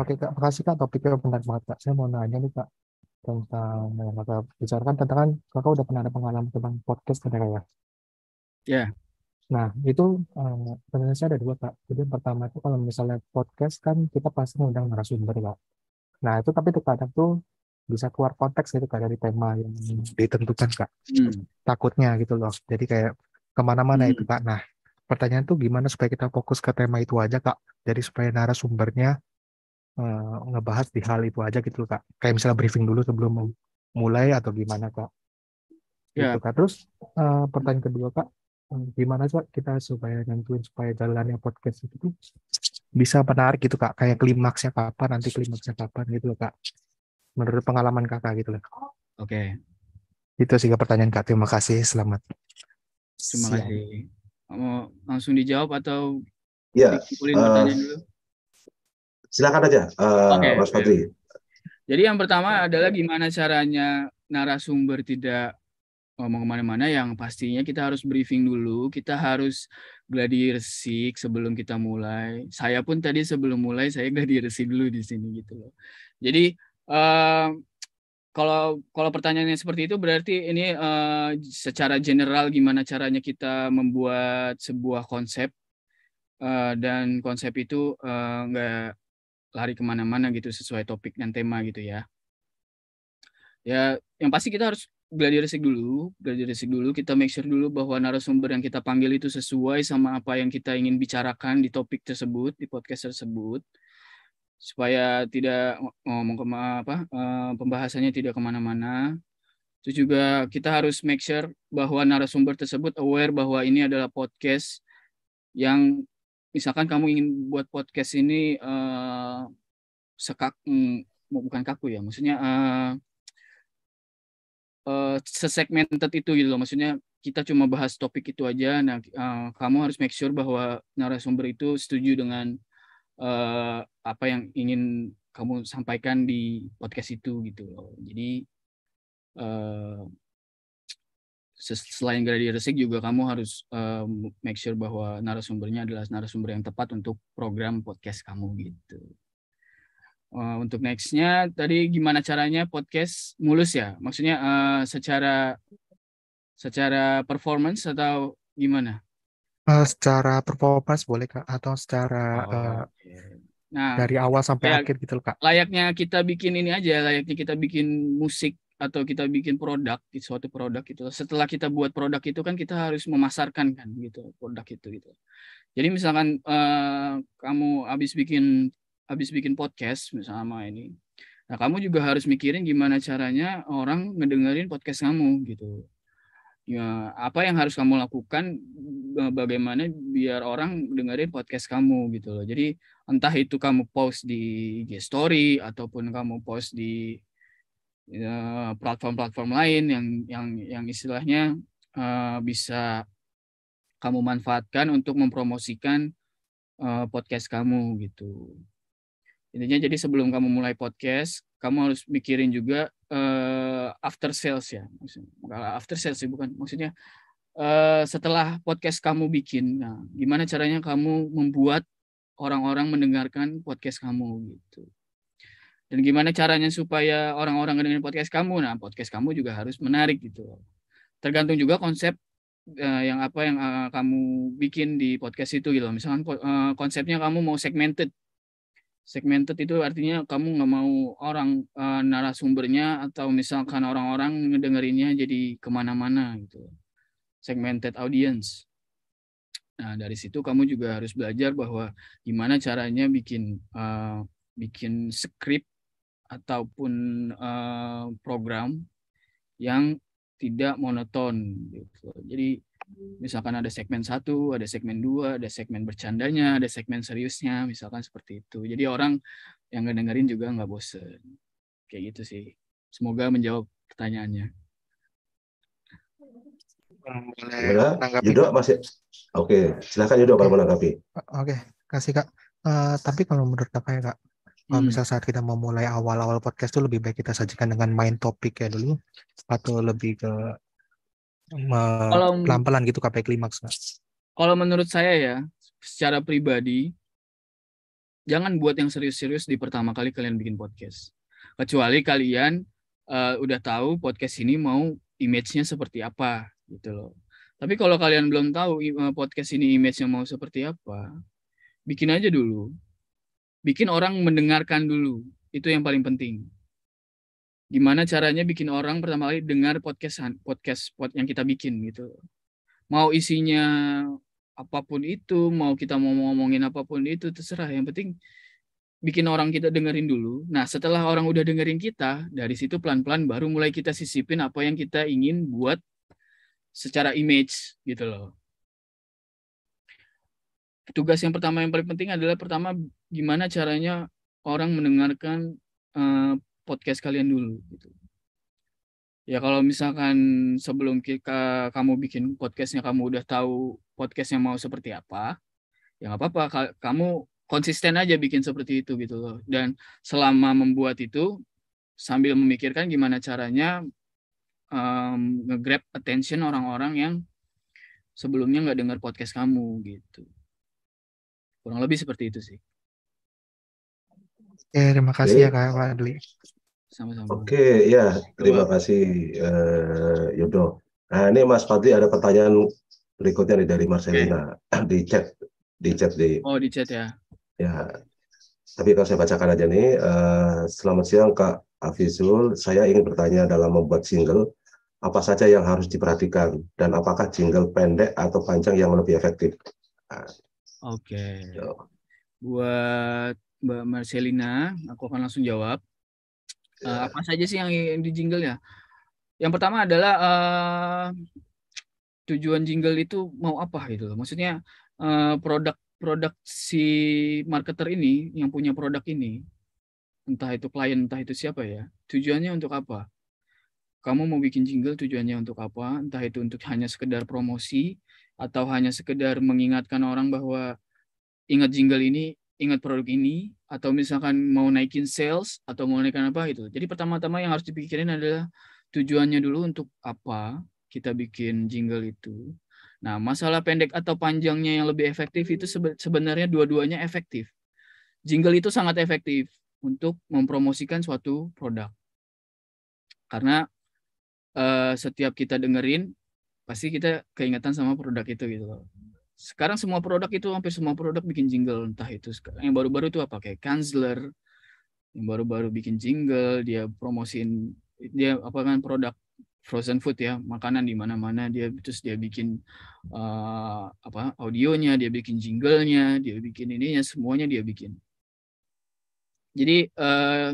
Oke kak, makasih kak topiknya benar banget kak. Saya mau nanya nih kak tentang yang kakak bicarakan tentang kan kakak udah pernah ada pengalaman tentang podcast kan ya? Ya? ya. Nah, itu um, saya ada dua, Pak. Jadi yang pertama itu kalau misalnya podcast kan kita pasti mengundang narasumber, Pak. Nah, itu tapi terkadang tuh bisa keluar konteks gitu kak dari tema yang hmm. ditentukan kak hmm. takutnya gitu loh jadi kayak kemana-mana hmm. itu kak nah pertanyaan tuh gimana supaya kita fokus ke tema itu aja kak jadi supaya narasumbernya uh, ngebahas di hal itu aja gitu kak kayak misalnya briefing dulu sebelum mulai atau gimana kak yeah. gitu kak terus uh, pertanyaan kedua kak eh, gimana kak kita supaya nentuin supaya jalannya podcast itu bisa menarik gitu kak kayak klimaksnya kapan nanti klimaksnya kapan gitu kak menurut pengalaman kakak gitu loh. Oke. Okay. Itu sih pertanyaan kak. Terima kasih. Selamat. Terima kasih. Mau langsung dijawab atau? Ya. Dikumpulin uh, pertanyaan eh, dulu. Silakan aja, uh, eh, okay, Mas Patri. Okay. Jadi yang pertama adalah gimana caranya narasumber tidak ngomong kemana-mana yang pastinya kita harus briefing dulu, kita harus gladi resik sebelum kita mulai. Saya pun tadi sebelum mulai saya gladi resik dulu di sini gitu loh. Jadi kalau kalau pertanyaannya seperti itu berarti ini uh, secara general gimana caranya kita membuat sebuah konsep uh, dan konsep itu nggak uh, lari kemana-mana gitu sesuai topik dan tema gitu ya ya yang pasti kita harus gladi resik dulu gladi resik dulu kita make sure dulu bahwa narasumber yang kita panggil itu sesuai sama apa yang kita ingin bicarakan di topik tersebut di podcast tersebut supaya tidak eh, ngomong ke apa eh, pembahasannya tidak kemana-mana. itu juga kita harus make sure bahwa narasumber tersebut aware bahwa ini adalah podcast yang misalkan kamu ingin buat podcast ini uh, sekak hmm, bukan kaku ya, maksudnya uh, uh, sesegmented itu gitu loh, maksudnya kita cuma bahas topik itu aja. Nah, uh, kamu harus make sure bahwa narasumber itu setuju dengan uh, apa yang ingin kamu sampaikan di podcast itu gitu loh. Jadi uh, selain gradi Resik juga kamu harus uh, make sure bahwa narasumbernya adalah narasumber yang tepat untuk program podcast kamu gitu. Uh, untuk nextnya tadi gimana caranya podcast mulus ya? Maksudnya uh, secara secara performance atau gimana? Uh, secara performance boleh, Kak, atau secara, oh, eh, Nah, dari awal sampai ya, akhir gitu loh, Kak. layaknya kita bikin ini aja, layaknya kita bikin musik atau kita bikin produk, di suatu produk itu Setelah kita buat produk itu kan kita harus memasarkan kan gitu, produk itu gitu. Jadi misalkan, uh, kamu habis bikin habis bikin podcast misalnya sama ini, nah kamu juga harus mikirin gimana caranya orang ngedengerin podcast kamu gitu ya apa yang harus kamu lakukan eh, bagaimana biar orang dengerin podcast kamu gitu loh jadi entah itu kamu post di IG story ataupun kamu post di ya, platform-platform uh, lain yang yang yang istilahnya uh, bisa kamu manfaatkan untuk mempromosikan uh, podcast kamu gitu intinya jadi sebelum kamu mulai podcast kamu harus mikirin juga uh, after sales ya kalau after sales sih bukan maksudnya uh, setelah podcast kamu bikin nah, gimana caranya kamu membuat orang-orang mendengarkan podcast kamu gitu dan gimana caranya supaya orang-orang dengerin podcast kamu nah podcast kamu juga harus menarik gitu tergantung juga konsep uh, yang apa yang uh, kamu bikin di podcast itu gitu. Misalkan uh, konsepnya kamu mau segmented segmented itu artinya kamu nggak mau orang uh, narasumbernya atau misalkan orang-orang ngedengerinnya jadi kemana-mana gitu segmented audience nah dari situ kamu juga harus belajar bahwa gimana caranya bikin uh, bikin skrip ataupun uh, program yang tidak monoton gitu jadi Misalkan ada segmen satu, ada segmen dua, ada segmen bercandanya, ada segmen seriusnya, misalkan seperti itu. Jadi orang yang nggak dengerin juga nggak bosen. Kayak gitu sih. Semoga menjawab pertanyaannya. Boleh Yudo masih Oke, okay. silakan Yudo kalau menanggapi. Oke, okay. kasih Kak. Uh, tapi kalau menurut Kakak ya Kak, kalau hmm. misal saat kita memulai awal-awal podcast itu lebih baik kita sajikan dengan main topik ya dulu atau lebih ke pelan-pelan gitu KPI klimaks mas kalau menurut saya ya secara pribadi jangan buat yang serius-serius di pertama kali kalian bikin podcast kecuali kalian uh, udah tahu podcast ini mau image-nya seperti apa gitu loh tapi kalau kalian belum tahu eh, podcast ini image-nya mau seperti apa bikin aja dulu bikin orang mendengarkan dulu itu yang paling penting gimana caranya bikin orang pertama kali dengar podcast podcast pod yang kita bikin gitu mau isinya apapun itu mau kita mau ngomongin apapun itu terserah yang penting bikin orang kita dengerin dulu nah setelah orang udah dengerin kita dari situ pelan-pelan baru mulai kita sisipin apa yang kita ingin buat secara image gitu loh tugas yang pertama yang paling penting adalah pertama gimana caranya orang mendengarkan uh, podcast kalian dulu gitu ya kalau misalkan sebelum kita kamu bikin podcastnya kamu udah tahu podcastnya mau seperti apa ya nggak apa-apa kamu konsisten aja bikin seperti itu gitu loh dan selama membuat itu sambil memikirkan gimana caranya um, ngegrab attention orang-orang yang sebelumnya nggak dengar podcast kamu gitu kurang lebih seperti itu sih Oke, terima kasih ya Kak Fadli. Sama-sama. Oke, ya terima kasih uh, eh, Yudo. Nah ini Mas Fadli ada pertanyaan berikutnya nih dari Marcelina okay. di chat, di chat di. Oh di chat ya. Ya, tapi kalau saya bacakan aja nih. Uh, selamat siang Kak Afizul, saya ingin bertanya dalam membuat single, apa saja yang harus diperhatikan dan apakah single pendek atau panjang yang lebih efektif? Nah. Oke. Okay. Buat Mbak Marcelina, aku akan langsung jawab. Uh, apa saja sih yang di jingle ya? Yang pertama adalah uh, tujuan jingle itu mau apa gitu loh. Maksudnya eh, produk produk uh, si marketer ini yang punya produk ini entah itu klien entah itu siapa ya. Tujuannya untuk apa? Kamu mau bikin jingle tujuannya untuk apa? Entah itu untuk hanya sekedar promosi atau hanya sekedar mengingatkan orang bahwa ingat jingle ini ingat produk ini atau misalkan mau naikin sales atau mau naikin apa itu. Jadi pertama-tama yang harus dipikirin adalah tujuannya dulu untuk apa kita bikin jingle itu. Nah, masalah pendek atau panjangnya yang lebih efektif itu sebenarnya dua-duanya efektif. Jingle itu sangat efektif untuk mempromosikan suatu produk. Karena uh, setiap kita dengerin pasti kita keingetan sama produk itu gitu loh sekarang semua produk itu hampir semua produk bikin jingle entah itu yang baru-baru itu apa kayak Kanzler yang baru-baru bikin jingle dia promosiin dia apa kan produk frozen food ya makanan di mana-mana dia terus dia bikin uh, apa audionya dia bikin jinglenya dia bikin ininya semuanya dia bikin jadi uh,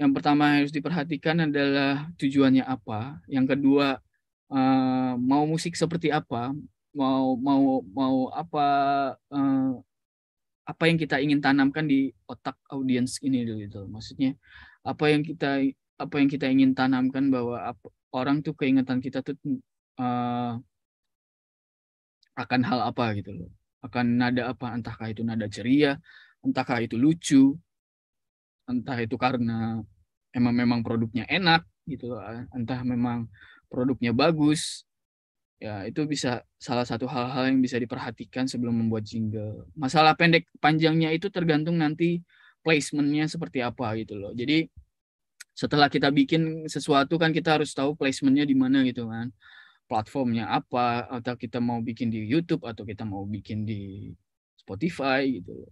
yang pertama harus diperhatikan adalah tujuannya apa yang kedua uh, mau musik seperti apa mau mau mau apa uh, apa yang kita ingin tanamkan di otak audiens ini dulu itu maksudnya apa yang kita apa yang kita ingin tanamkan bahwa apa, orang tuh keingetan kita tuh uh, akan hal apa gitu loh akan nada apa entahkah itu nada ceria entahkah itu lucu entah itu karena emang memang produknya enak gitu loh entah memang produknya bagus ya itu bisa salah satu hal-hal yang bisa diperhatikan sebelum membuat jingle masalah pendek panjangnya itu tergantung nanti placementnya seperti apa gitu loh jadi setelah kita bikin sesuatu kan kita harus tahu placementnya di mana gitu kan platformnya apa atau kita mau bikin di YouTube atau kita mau bikin di Spotify gitu loh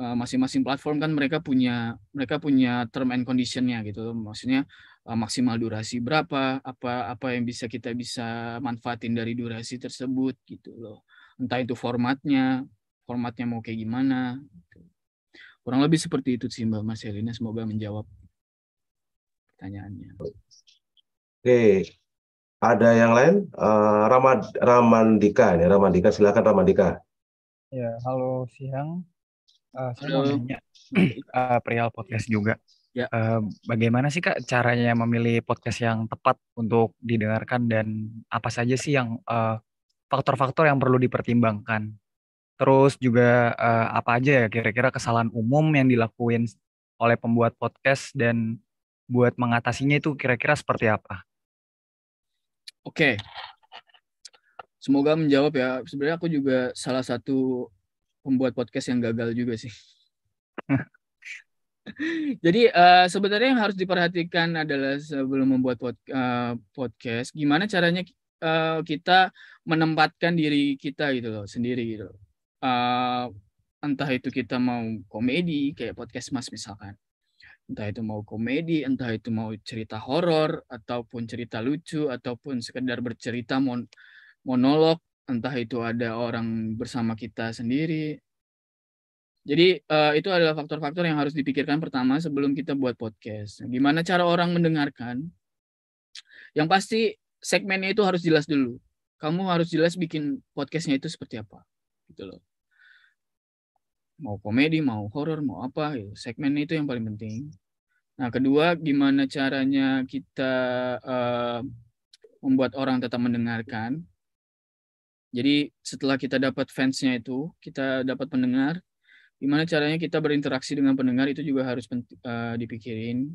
eh, masing-masing platform kan mereka punya mereka punya term and conditionnya gitu maksudnya uh, maksimal durasi berapa, apa apa yang bisa kita bisa manfaatin dari durasi tersebut gitu loh. Entah itu formatnya, formatnya mau kayak gimana. Gitu. Kurang lebih seperti itu sih Mbak Mas Herlina, semoga menjawab pertanyaannya. Oke, ada yang lain? Uh, Ramad Ramandika, ini Ramandika, silakan Ramandika. Ya, halo siang. Uh, saya halo. mau nanya uh, perihal podcast juga. Ya. Uh, bagaimana sih kak caranya memilih podcast yang tepat untuk didengarkan dan apa saja sih yang faktor eh, faktor-faktor yang perlu dipertimbangkan? Terus juga uh, apa aja ya kira-kira kesalahan umum yang dilakuin oleh pembuat podcast dan buat mengatasinya itu kira-kira seperti apa? Oke, okay. semoga menjawab ya. Sebenarnya aku juga salah satu pembuat podcast yang gagal juga sih. Jadi uh, sebenarnya yang harus diperhatikan adalah sebelum membuat pod, uh, podcast, gimana caranya uh, kita menempatkan diri kita gitu loh sendiri gitu. Loh. Uh, entah itu kita mau komedi kayak podcast Mas misalkan, entah itu mau komedi, entah itu mau cerita horor ataupun cerita lucu ataupun sekedar bercerita mon monolog, entah itu ada orang bersama kita sendiri jadi uh, itu adalah faktor-faktor yang harus dipikirkan pertama sebelum kita buat podcast. Gimana cara orang mendengarkan? Yang pasti segmennya itu harus jelas dulu. Kamu harus jelas bikin podcastnya itu seperti apa, gitu loh. Mau komedi, mau horor, mau apa, gitu. segmennya itu yang paling penting. Nah kedua, gimana caranya kita uh, membuat orang tetap mendengarkan? Jadi setelah kita dapat fansnya itu, kita dapat pendengar, Gimana caranya kita berinteraksi dengan pendengar itu juga harus eh, dipikirin.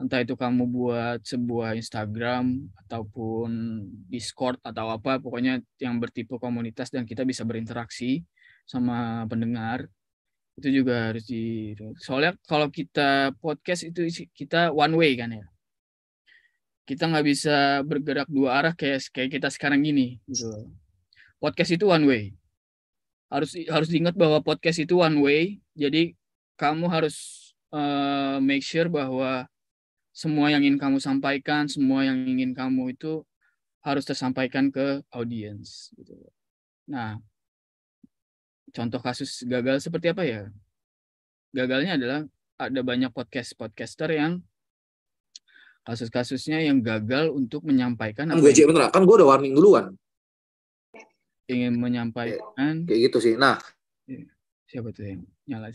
Entah itu kamu buat sebuah Instagram ataupun Discord atau apa, pokoknya yang bertipe komunitas dan kita bisa berinteraksi sama pendengar itu juga harus di soalnya kalau kita podcast itu kita one way kan ya kita nggak bisa bergerak dua arah kayak kayak kita sekarang gini gitu podcast itu one way harus harus diingat bahwa podcast itu one way jadi kamu harus uh, make sure bahwa semua yang ingin kamu sampaikan semua yang ingin kamu itu harus tersampaikan ke audiens gitu nah contoh kasus gagal seperti apa ya gagalnya adalah ada banyak podcast podcaster yang kasus-kasusnya yang gagal untuk menyampaikan kan gue yang... bener kan gue udah warning duluan ingin menyampaikan kayak gitu sih nah iya. siapa tuh yang nyala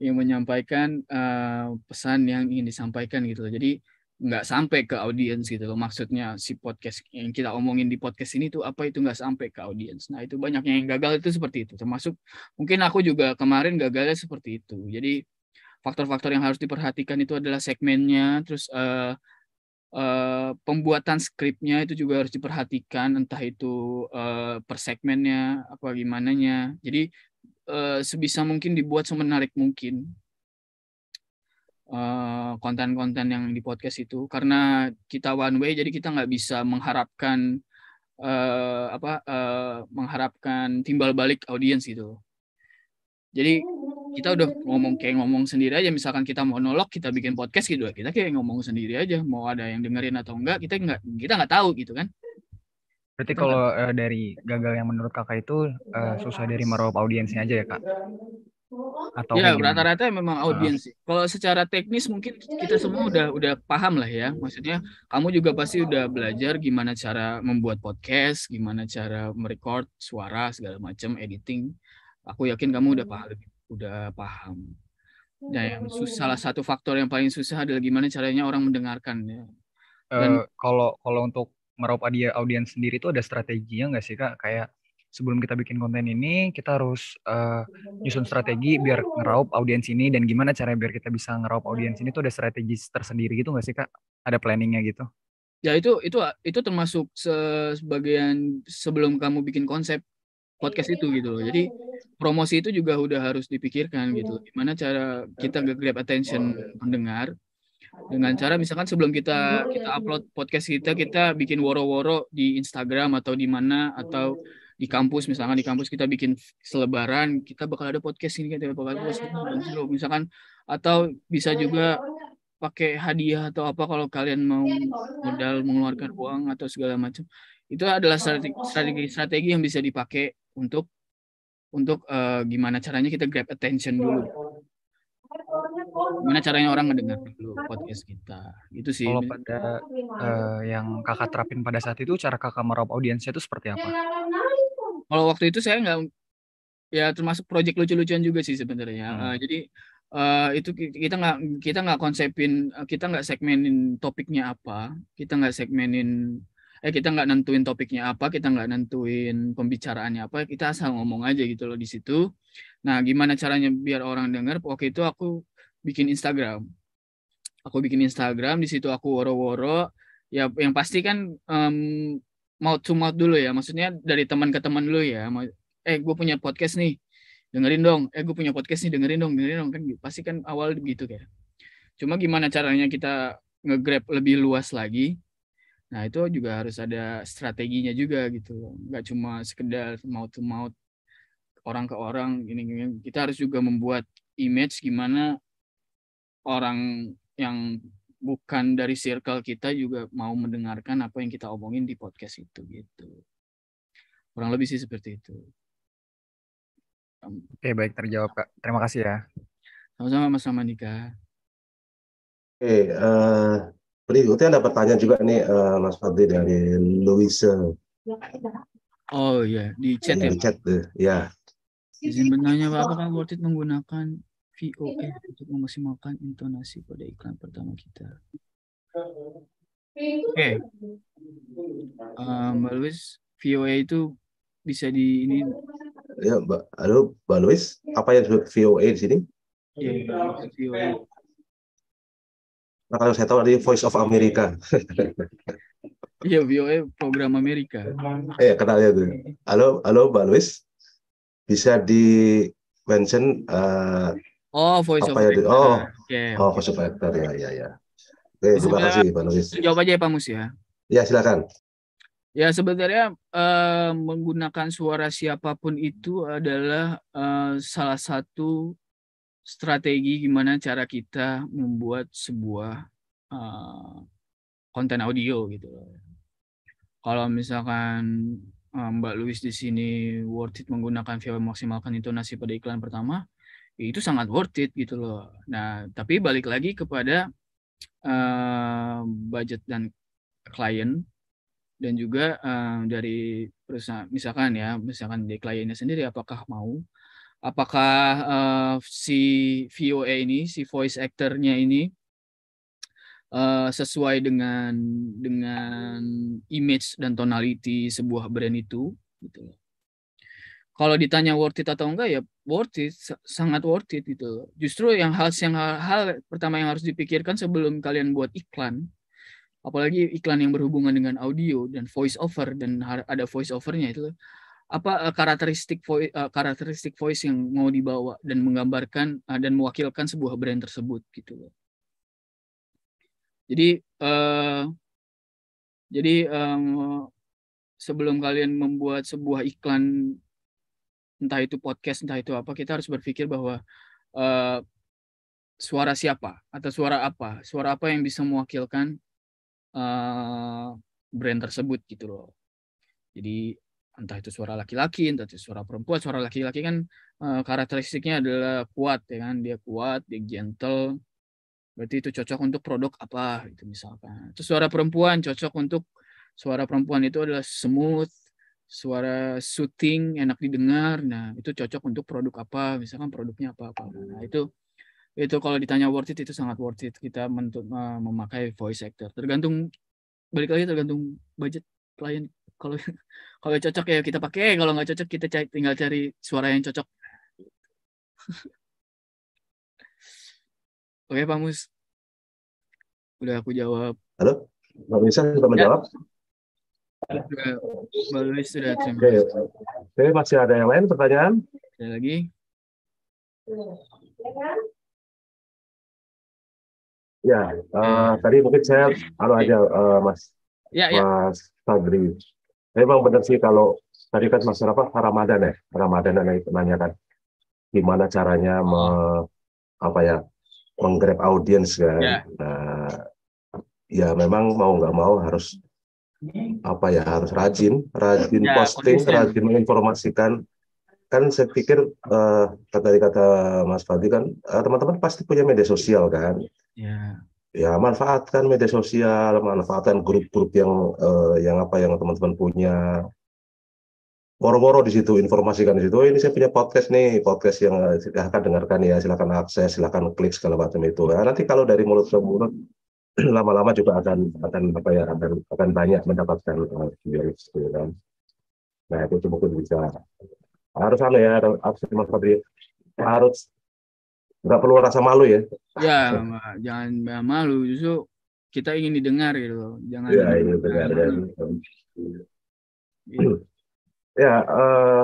ingin menyampaikan uh, pesan yang ingin disampaikan gitu loh. Jadi nggak sampai ke audiens gitu loh. Maksudnya si podcast yang kita omongin di podcast ini tuh apa itu nggak sampai ke audiens. Nah itu banyaknya yang gagal itu seperti itu. Termasuk mungkin aku juga kemarin gagalnya seperti itu. Jadi faktor-faktor yang harus diperhatikan itu adalah segmennya, terus uh, Eh, pembuatan skripnya itu juga harus diperhatikan entah itu uh, per segmennya apa gimana nya jadi uh, sebisa mungkin dibuat semenarik mungkin konten-konten uh, yang di podcast itu karena kita one way jadi kita nggak bisa mengharapkan uh, apa uh, mengharapkan timbal balik audiens gitu jadi kita udah ngomong kayak ngomong sendiri aja. Misalkan kita mau nolok, kita bikin podcast gitu, kita kayak ngomong sendiri aja. Mau ada yang dengerin atau enggak, kita nggak kita nggak tahu gitu kan. Berarti kalau uh, dari gagal yang menurut kakak itu uh, susah dari merawat audiensnya aja ya kak? Atau ya rata-rata memang ah. audiens. Uh. Kalau secara teknis mungkin kita semua udah udah paham lah ya. Maksudnya kamu juga pasti udah belajar gimana cara membuat podcast, gimana cara merecord suara segala macam, editing Aku yakin kamu udah paham, hmm. udah paham. Nah, yang hmm. susah, salah satu faktor yang paling susah adalah gimana caranya orang mendengarkan ya. Eh, dan uh, kalau untuk untuk meraup audiens sendiri itu ada strateginya nggak sih kak? Kayak sebelum kita bikin konten ini kita harus uh, nyusun strategi biar ngeraup audiens ini dan gimana cara biar kita bisa ngeraup audiens ini itu ada strategi tersendiri gitu nggak sih kak? Ada planningnya gitu? Ya itu itu itu termasuk sebagian sebelum kamu bikin konsep podcast itu gitu loh. Jadi iya. promosi itu juga udah harus dipikirkan gitu. Iya. Gimana cara kita grab attention pendengar dengan cara misalkan sebelum kita iya, kita upload podcast kita kita bikin woro-woro di Instagram atau di mana atau di kampus misalkan di kampus kita bikin selebaran kita bakal ada podcast ini kita bakal ada podcast misalkan atau bisa juga pakai hadiah atau apa kalau kalian mau modal mengeluarkan uang atau segala macam itu adalah oh, oh, oh. strategi, strategi yang bisa dipakai untuk untuk uh, gimana caranya kita grab attention iya. dulu. Gimana caranya orang ngedengar dulu podcast kita. Itu sih. Kalau pada uh, yang kakak terapin pada saat itu, cara kakak merawat audiensnya itu seperti apa? Kalau waktu itu saya nggak, ya termasuk project lucu-lucuan juga sih sebenarnya. Hmm. Uh, jadi uh, itu kita nggak kita nggak konsepin, kita nggak segmenin topiknya apa, kita nggak segmenin eh kita nggak nentuin topiknya apa kita nggak nentuin pembicaraannya apa kita asal ngomong aja gitu loh di situ nah gimana caranya biar orang dengar waktu itu aku bikin Instagram aku bikin Instagram di situ aku woro-woro ya yang pasti kan um, mouth to mouth dulu ya maksudnya dari teman ke teman dulu ya eh gue punya podcast nih dengerin dong eh gue punya podcast nih dengerin dong dengerin dong kan pasti kan awal begitu kayak cuma gimana caranya kita ngegrab lebih luas lagi Nah itu juga harus ada strateginya juga gitu, nggak cuma sekedar mau to mau orang ke orang gini, gini kita harus juga membuat image gimana orang yang bukan dari circle kita juga mau mendengarkan apa yang kita omongin di podcast itu gitu kurang lebih sih seperti itu oke baik terjawab kak terima kasih ya sama-sama mas Ramanika oke uh, berikutnya ada pertanyaan juga nih uh, Mas Fadli dari Louise. Oh iya di iya, chat ya. Di chat ya. ya. Izin bertanya Pak, apakah worth it menggunakan VOA untuk memaksimalkan intonasi pada iklan pertama kita? Oke. Okay. Uh, eh, Mbak Louis, VOA itu bisa di ini Ya, Mbak, halo Mbak Louis, apa yang VOA di sini? Iya, yeah, VOA Nah, kalau saya tahu tadi Voice of America. Iya, VOA e, program Amerika. Iya, eh, kenal ya tuh. Halo, halo Mbak Luis. Bisa di mention uh, Oh, voice of ya? Oh, okay. oh, voice of actor ya, ya, ya. Oke, terima kasih Mbak Luis. Jawab aja ya Pak Mus ya. Ya, silakan. Ya sebenarnya eh, menggunakan suara siapapun itu adalah eh, salah satu strategi gimana cara kita membuat sebuah uh, konten audio gitu Kalau misalkan eh, Mbak Louis di sini worth it menggunakan via maksimalkan intonasi pada iklan pertama, ya itu sangat worth it gitu loh. Nah, tapi balik lagi kepada uh, budget dan klien dan juga uh, dari perusahaan misalkan ya, misalkan di kliennya sendiri apakah mau apakah uh, si VOA ini, si voice actornya ini uh, sesuai dengan dengan image dan tonality sebuah brand itu, gitu. Kalau ditanya worth it atau enggak ya worth it, sangat worth it gitu. Justru yang hal yang hal, hal pertama yang harus dipikirkan sebelum kalian buat iklan, apalagi iklan yang berhubungan dengan audio dan voice over dan ada voice overnya itu apa uh, karakteristik voice, uh, karakteristik voice yang mau dibawa dan menggambarkan uh, dan mewakilkan sebuah brand tersebut gitu loh. Jadi uh, jadi um, sebelum kalian membuat sebuah iklan entah itu podcast entah itu apa kita harus berpikir bahwa uh, suara siapa atau suara apa suara apa yang bisa mewakilkan uh, brand tersebut gitu loh jadi entah itu suara laki-laki, entah itu suara perempuan. Suara laki-laki kan eh, karakteristiknya adalah kuat ya kan, dia kuat, dia gentle. Berarti itu cocok untuk produk apa itu misalkan. itu suara perempuan cocok untuk suara perempuan itu adalah smooth, suara soothing, enak didengar. Nah, itu cocok untuk produk apa, misalkan produknya apa apa. Nah, nah itu itu kalau ditanya worth it itu sangat worth it kita eh, memakai voice actor. Tergantung balik lagi tergantung budget klien kalau kalau cocok ya kita pakai kalau nggak cocok kita cari, tinggal cari suara yang cocok oke Pak Mus udah aku jawab halo Pak Bisa sudah ya. menjawab sudah sudah oke. oke masih ada yang lain pertanyaan ada lagi Ya, uh, tadi mungkin saya halo aja uh, Mas. Ya, ya. Mas Fadri memang benar sih kalau tadi kan Mas apa Ramadan ya Ramadan nanya kan, kan gimana caranya me, apa ya menggrab audiens kan yeah. nah, ya memang mau nggak mau harus apa ya harus rajin rajin yeah, posting konsisten. rajin menginformasikan kan saya pikir uh, kata kata Mas Fadli kan eh, teman-teman uh, pasti punya media sosial kan yeah ya manfaatkan media sosial, manfaatkan grup-grup yang eh, yang apa yang teman-teman punya. Moro-moro di situ informasikan di situ. Oh, ini saya punya podcast nih, podcast yang eh, silahkan dengarkan ya, silahkan akses, silahkan klik segala macam itu. Nah, nanti kalau dari mulut ke mulut lama-lama juga akan akan apa ya akan akan banyak mendapatkan eh, viewers uh, gitu kan. Nah itu mungkin bisa harus apa anu ya harus Mas Fadri harus nggak perlu rasa malu ya ya jangan malu justru kita ingin didengar gitu loh jangan ya ini didengar ya, ya uh,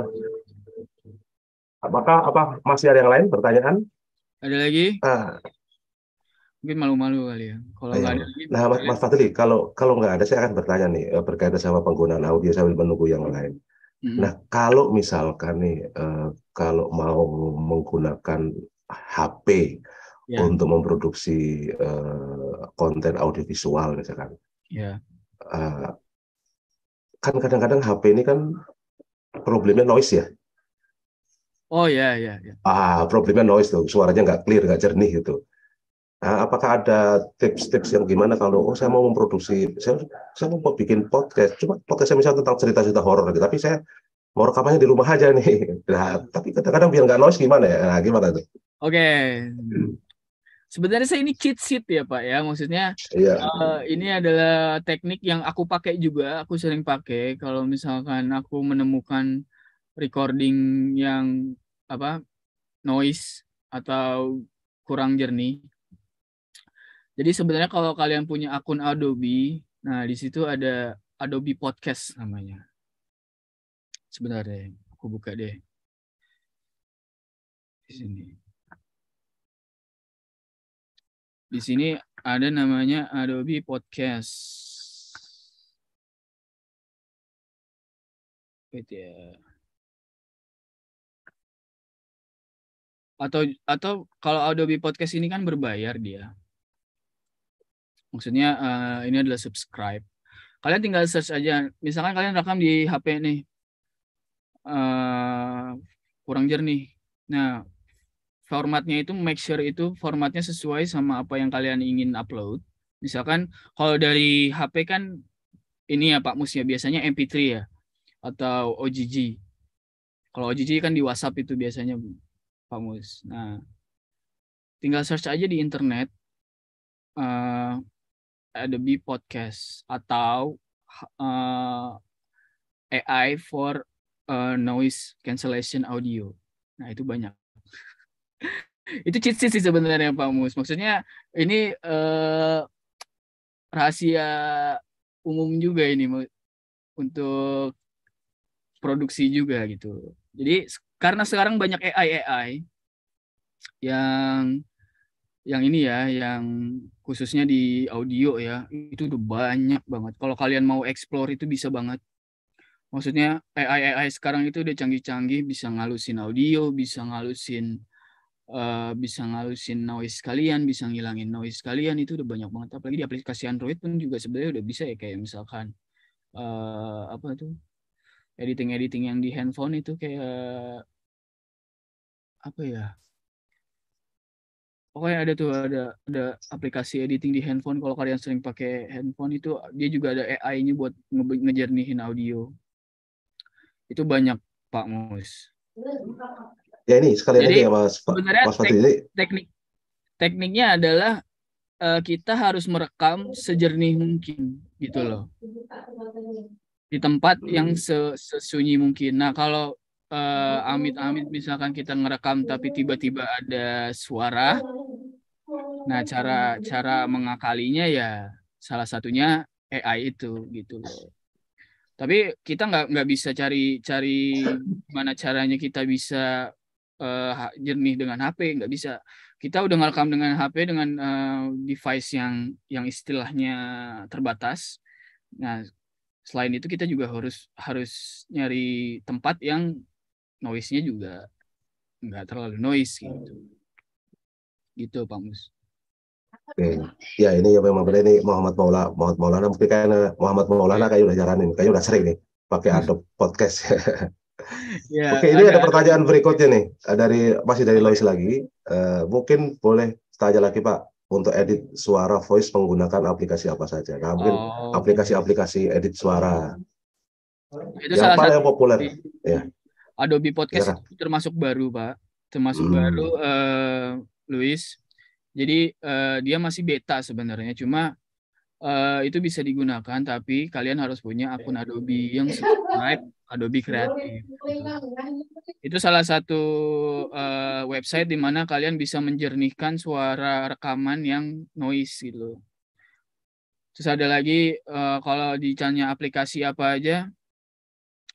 apakah apa masih ada yang lain pertanyaan ada lagi ah. mungkin malu-malu kali ya kalau nggak ada lagi nah Mas, Fatli Fadli kalau kalau nggak ada saya akan bertanya nih eh, berkaitan sama penggunaan audio sambil menunggu yang lain Nah, kalau misalkan nih, uh, kalau mau menggunakan HP yeah. untuk memproduksi uh, konten audiovisual misalkan. Yeah. Ya. Uh, kan kadang-kadang HP ini kan problemnya noise ya. Oh ya yeah, ya. Ah problemnya noise tuh, suaranya nggak clear, nggak jernih gitu. Nah, apakah ada tips-tips yang gimana kalau oh saya mau memproduksi, saya, saya mau bikin podcast, cuma podcast saya misalnya tentang cerita-cerita horor gitu, tapi saya mau rekamannya di rumah aja nih. Nah, tapi kadang-kadang biar nggak noise gimana ya? Nah, gimana tuh? Oke. Sebenarnya saya ini cheat sheet ya Pak ya, maksudnya yeah. Iya. uh, ini adalah teknik yang aku pakai juga, aku sering pakai kalau misalkan aku menemukan recording yang apa noise atau kurang jernih. Jadi sebenarnya kalau kalian punya akun Adobe, nah di situ ada Adobe Podcast namanya. Sebenarnya, aku buka deh. Di sini. Di sini ada namanya Adobe Podcast. Wait ya. Atau atau kalau Adobe Podcast ini kan berbayar dia. Maksudnya uh, ini adalah subscribe. Kalian tinggal search aja. Misalkan kalian rekam di HP nih. Uh, kurang jernih. Nah, formatnya itu make sure itu formatnya sesuai sama apa yang kalian ingin upload. Misalkan kalau dari HP kan ini ya Pak Mus ya biasanya MP3 ya atau OGG. Kalau OGG kan di WhatsApp itu biasanya Pak Mus. Nah, tinggal search aja di internet uh, Adobe Podcast atau uh, eh, AI for uh, noise cancellation audio. Nah, itu banyak itu cheat sheet sih sebenarnya Pak Mus. Maksudnya ini eh, rahasia umum juga ini untuk produksi juga gitu. Jadi karena sekarang banyak AI AI yang yang ini ya, yang khususnya di audio ya, itu udah banyak banget. Kalau kalian mau explore itu bisa banget. Maksudnya AI AI sekarang itu udah canggih-canggih bisa ngalusin audio, bisa ngalusin uh, bisa ngalusin noise kalian, bisa ngilangin noise kalian itu udah banyak banget. Apalagi di aplikasi Android pun juga sebenarnya udah bisa ya kayak misalkan uh, apa tuh editing-editing yang di handphone itu kayak apa ya? Pokoknya ada tuh ada ada aplikasi editing di handphone. Kalau kalian sering pakai handphone itu dia juga ada AI-nya buat nge ngejernihin audio. Itu banyak Pak Mus ya ini sekalian Jadi, aja ya, Mas. Sebenarnya Mas Fatih. Tek teknik tekniknya adalah uh, kita harus merekam sejernih mungkin gitu loh. Di tempat yang se sesunyi mungkin. Nah, kalau eh, amit-amit uh, misalkan kita ngerekam tapi tiba-tiba ada suara. Nah, cara cara mengakalinya ya salah satunya AI itu gitu loh tapi kita nggak nggak bisa cari cari mana caranya kita bisa uh, jernih dengan HP nggak bisa kita udah ngerekam dengan HP dengan uh, device yang yang istilahnya terbatas nah selain itu kita juga harus harus nyari tempat yang noise-nya juga nggak terlalu noise gitu gitu Pak Mus Oke. Ya ini yang memang benar ini Muhammad Maulana, Muhammad Maulana mungkin karena Muhammad Maulana kayak udah jalanin, kayak udah sering nih pakai Adobe podcast. yeah, Oke, ini ada, pertanyaan berikutnya nih dari masih dari Lois lagi. Uh, mungkin boleh tanya lagi Pak untuk edit suara voice menggunakan aplikasi apa saja? Nah, mungkin aplikasi oh. aplikasi-aplikasi edit suara. Itu yang salah yang populer? ya. Adobe Podcast ya. termasuk baru Pak, termasuk hmm. baru uh, eh, Luis. Jadi uh, dia masih beta sebenarnya, cuma Eh, itu bisa digunakan tapi kalian harus punya akun Adobe yang subscribe Adobe Creative. Gitu. Itu salah satu uh, website di mana kalian bisa menjernihkan suara rekaman yang noise gitu. Terus ada lagi uh, kalau dicanya aplikasi apa aja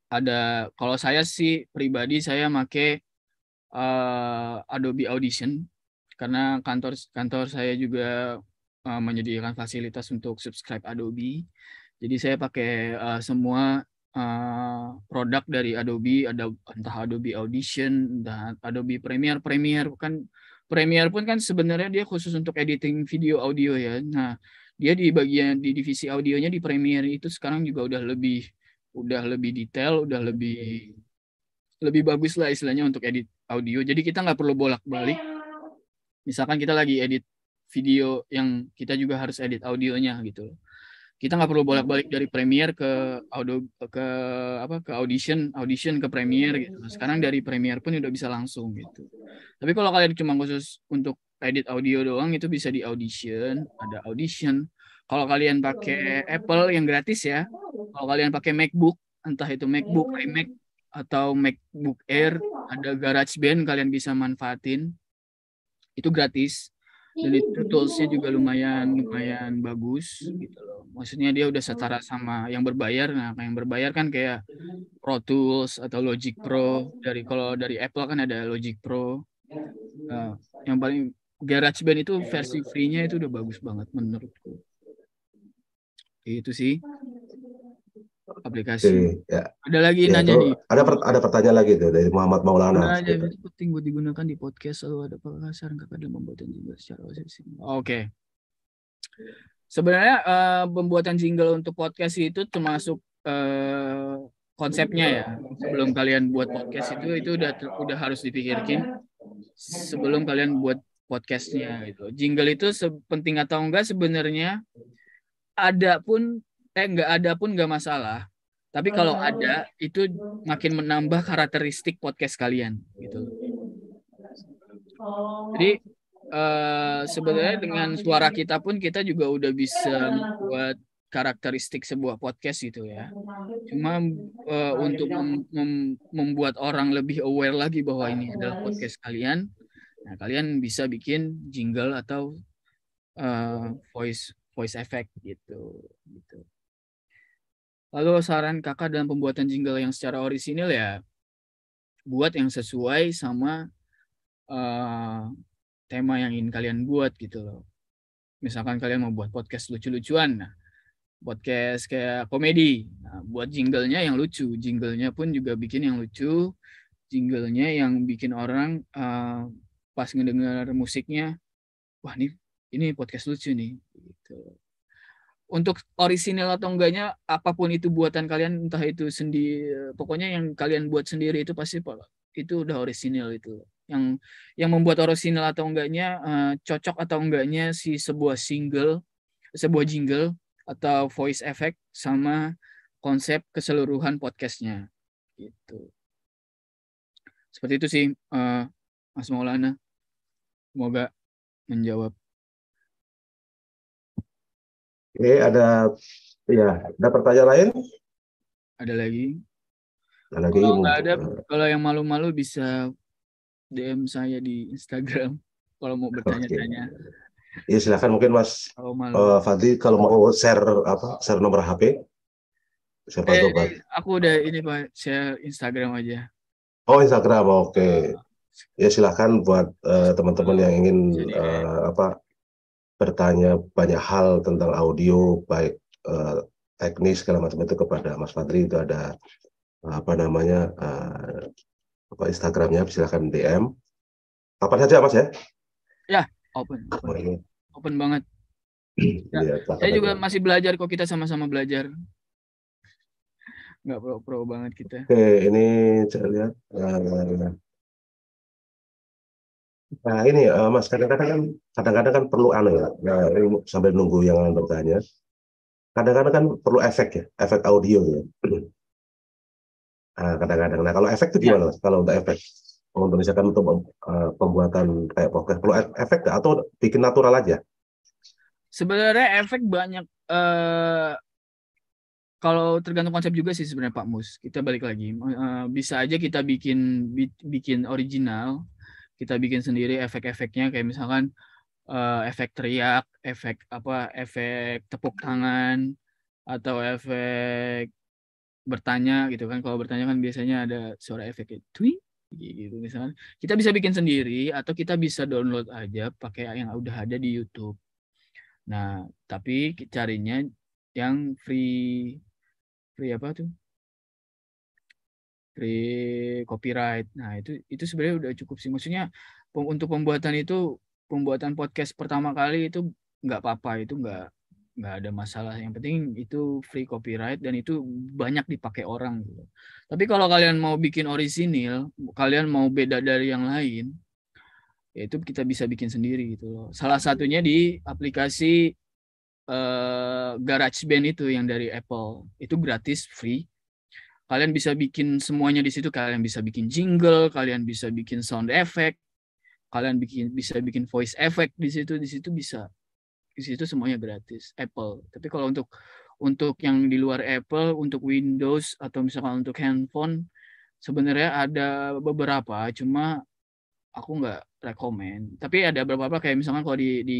ada kalau saya sih pribadi saya make uh, Adobe Audition karena kantor kantor saya juga Eh, menyediakan fasilitas untuk subscribe Adobe. Jadi saya pakai uh, semua uh, produk dari Adobe, ada entah Adobe Audition, dan Adobe Premiere, Premiere kan Premiere pun kan sebenarnya dia khusus untuk editing video audio ya. Nah, dia di bagian di divisi audionya di Premiere itu sekarang juga udah lebih udah lebih detail, udah lebih lebih bagus lah istilahnya untuk edit audio. Jadi kita nggak perlu bolak-balik. Misalkan kita lagi edit video yang kita juga harus edit audionya gitu kita nggak perlu bolak-balik dari Premiere ke audio ke apa ke audition audition ke Premiere gitu nah, sekarang dari Premiere pun udah bisa langsung gitu tapi kalau kalian cuma khusus untuk edit audio doang itu bisa di audition ada audition kalau kalian pakai Apple yang gratis ya kalau kalian pakai MacBook entah itu MacBook iMac atau MacBook Air ada GarageBand kalian bisa manfaatin itu gratis dan iya, itu toolsnya juga lumayan lumayan bagus gitu loh maksudnya dia udah oh. setara sama yang berbayar nah yang berbayar kan kayak Pro Tools atau Logic Pro dari kalau dari Apple kan ada Logic Pro uh, yang paling GarageBand itu versi free-nya itu udah bagus banget menurutku itu sih aplikasi. Jadi, ya. Ada lagi ya, nanya nih. Ada per, ada pertanyaan lagi tuh dari Muhammad Maulana. Nah, yang penting buat digunakan di podcast selalu ada saran kakak dalam pembuatan jingle secara obsesi. Oke. Okay. Sebenarnya uh, pembuatan jingle untuk podcast itu termasuk uh, konsepnya ya. Sebelum kalian buat podcast itu itu udah udah harus dipikirkin sebelum kalian buat podcastnya gitu. Jingle itu penting atau enggak sebenarnya ada pun eh nggak ada pun nggak masalah tapi kalau ah. ada itu makin menambah karakteristik podcast kalian gitu oh. jadi uh, sebenarnya dengan suara kita pun kita juga udah bisa buat karakteristik sebuah podcast gitu ya. Cuma uh, untuk mem mem membuat orang lebih aware lagi bahwa ini adalah podcast kalian, nah kalian bisa bikin jingle atau uh, voice voice effect gitu gitu. Lalu saran kakak dalam pembuatan jingle yang secara orisinil ya buat yang sesuai sama uh, tema yang ingin kalian buat gitu loh. Misalkan kalian mau buat podcast lucu-lucuan, nah, podcast kayak komedi, nah, buat jinglenya yang lucu, jinglenya pun juga bikin yang lucu, jinglenya yang bikin orang uh, pas ngedenger musiknya, wah nih ini podcast lucu nih, gitu untuk orisinil atau enggaknya apapun itu buatan kalian entah itu sendiri pokoknya yang kalian buat sendiri itu pasti itu udah orisinil itu yang yang membuat orisinil atau enggaknya uh, cocok atau enggaknya si sebuah single sebuah jingle atau voice effect sama konsep keseluruhan podcastnya gitu seperti itu sih uh, Mas Maulana semoga menjawab Oke, ada ya, ada pertanyaan lain? Ada lagi. Ada lagi. Kalau nggak ada, kalau yang malu-malu bisa DM saya di Instagram kalau mau bertanya-tanya. Okay. Ya silakan mungkin Mas oh, uh, Fadli kalau mau share apa share nomor HP. Siapa eh, Pak? Aku udah ini Pak, share Instagram aja. Oh Instagram, oke. Okay. Ah. ya silakan buat eh, teman-teman uh, yang ingin uh, apa bertanya banyak hal tentang audio baik uh, teknis segala macam itu kepada Mas Fadri itu ada apa namanya uh, apa Instagramnya silahkan DM apa saja Mas ya ya open open, open banget ya, ya saya juga masih belajar kok kita sama-sama belajar nggak pro pro banget kita oke ini saya lihat nah, nah, nah. Nah ini uh, Mas kadang-kadang kan kadang-kadang kan perlu aneh ya. Nah, sambil nunggu yang bertanya. Kadang-kadang kan perlu efek ya, efek audio ya. Nah, kadang-kadang. Nah kalau efek itu ya. gimana ya. Kalau untuk efek? Untuk misalkan untuk uh, pembuatan kayak podcast perlu efek gak? atau bikin natural aja? Sebenarnya efek banyak uh, kalau tergantung konsep juga sih sebenarnya Pak Mus. Kita balik lagi. bisa aja kita bikin bikin original kita bikin sendiri efek-efeknya kayak misalkan uh, efek teriak, efek apa, efek tepuk tangan atau efek bertanya gitu kan. Kalau bertanya kan biasanya ada suara efek tweet gitu misalkan. Kita bisa bikin sendiri atau kita bisa download aja pakai yang udah ada di YouTube. Nah, tapi carinya yang free free apa tuh? free copyright. Nah, itu itu sebenarnya udah cukup sih. Maksudnya untuk pembuatan itu pembuatan podcast pertama kali itu nggak apa-apa, itu nggak nggak ada masalah. Yang penting itu free copyright dan itu banyak dipakai orang gitu. Tapi kalau kalian mau bikin orisinil, kalian mau beda dari yang lain, ya itu kita bisa bikin sendiri gitu loh. Salah satunya di aplikasi uh, GarageBand itu yang dari Apple. Itu gratis, free Kalian bisa bikin semuanya di situ. Kalian bisa bikin jingle, kalian bisa bikin sound effect, kalian bikin bisa bikin voice effect di situ. Di situ bisa. Di situ semuanya gratis. Apple. Tapi kalau untuk untuk yang di luar Apple, untuk Windows atau misalkan untuk handphone, sebenarnya ada beberapa. Cuma aku nggak rekomend. Tapi ada beberapa kayak misalkan kalau di di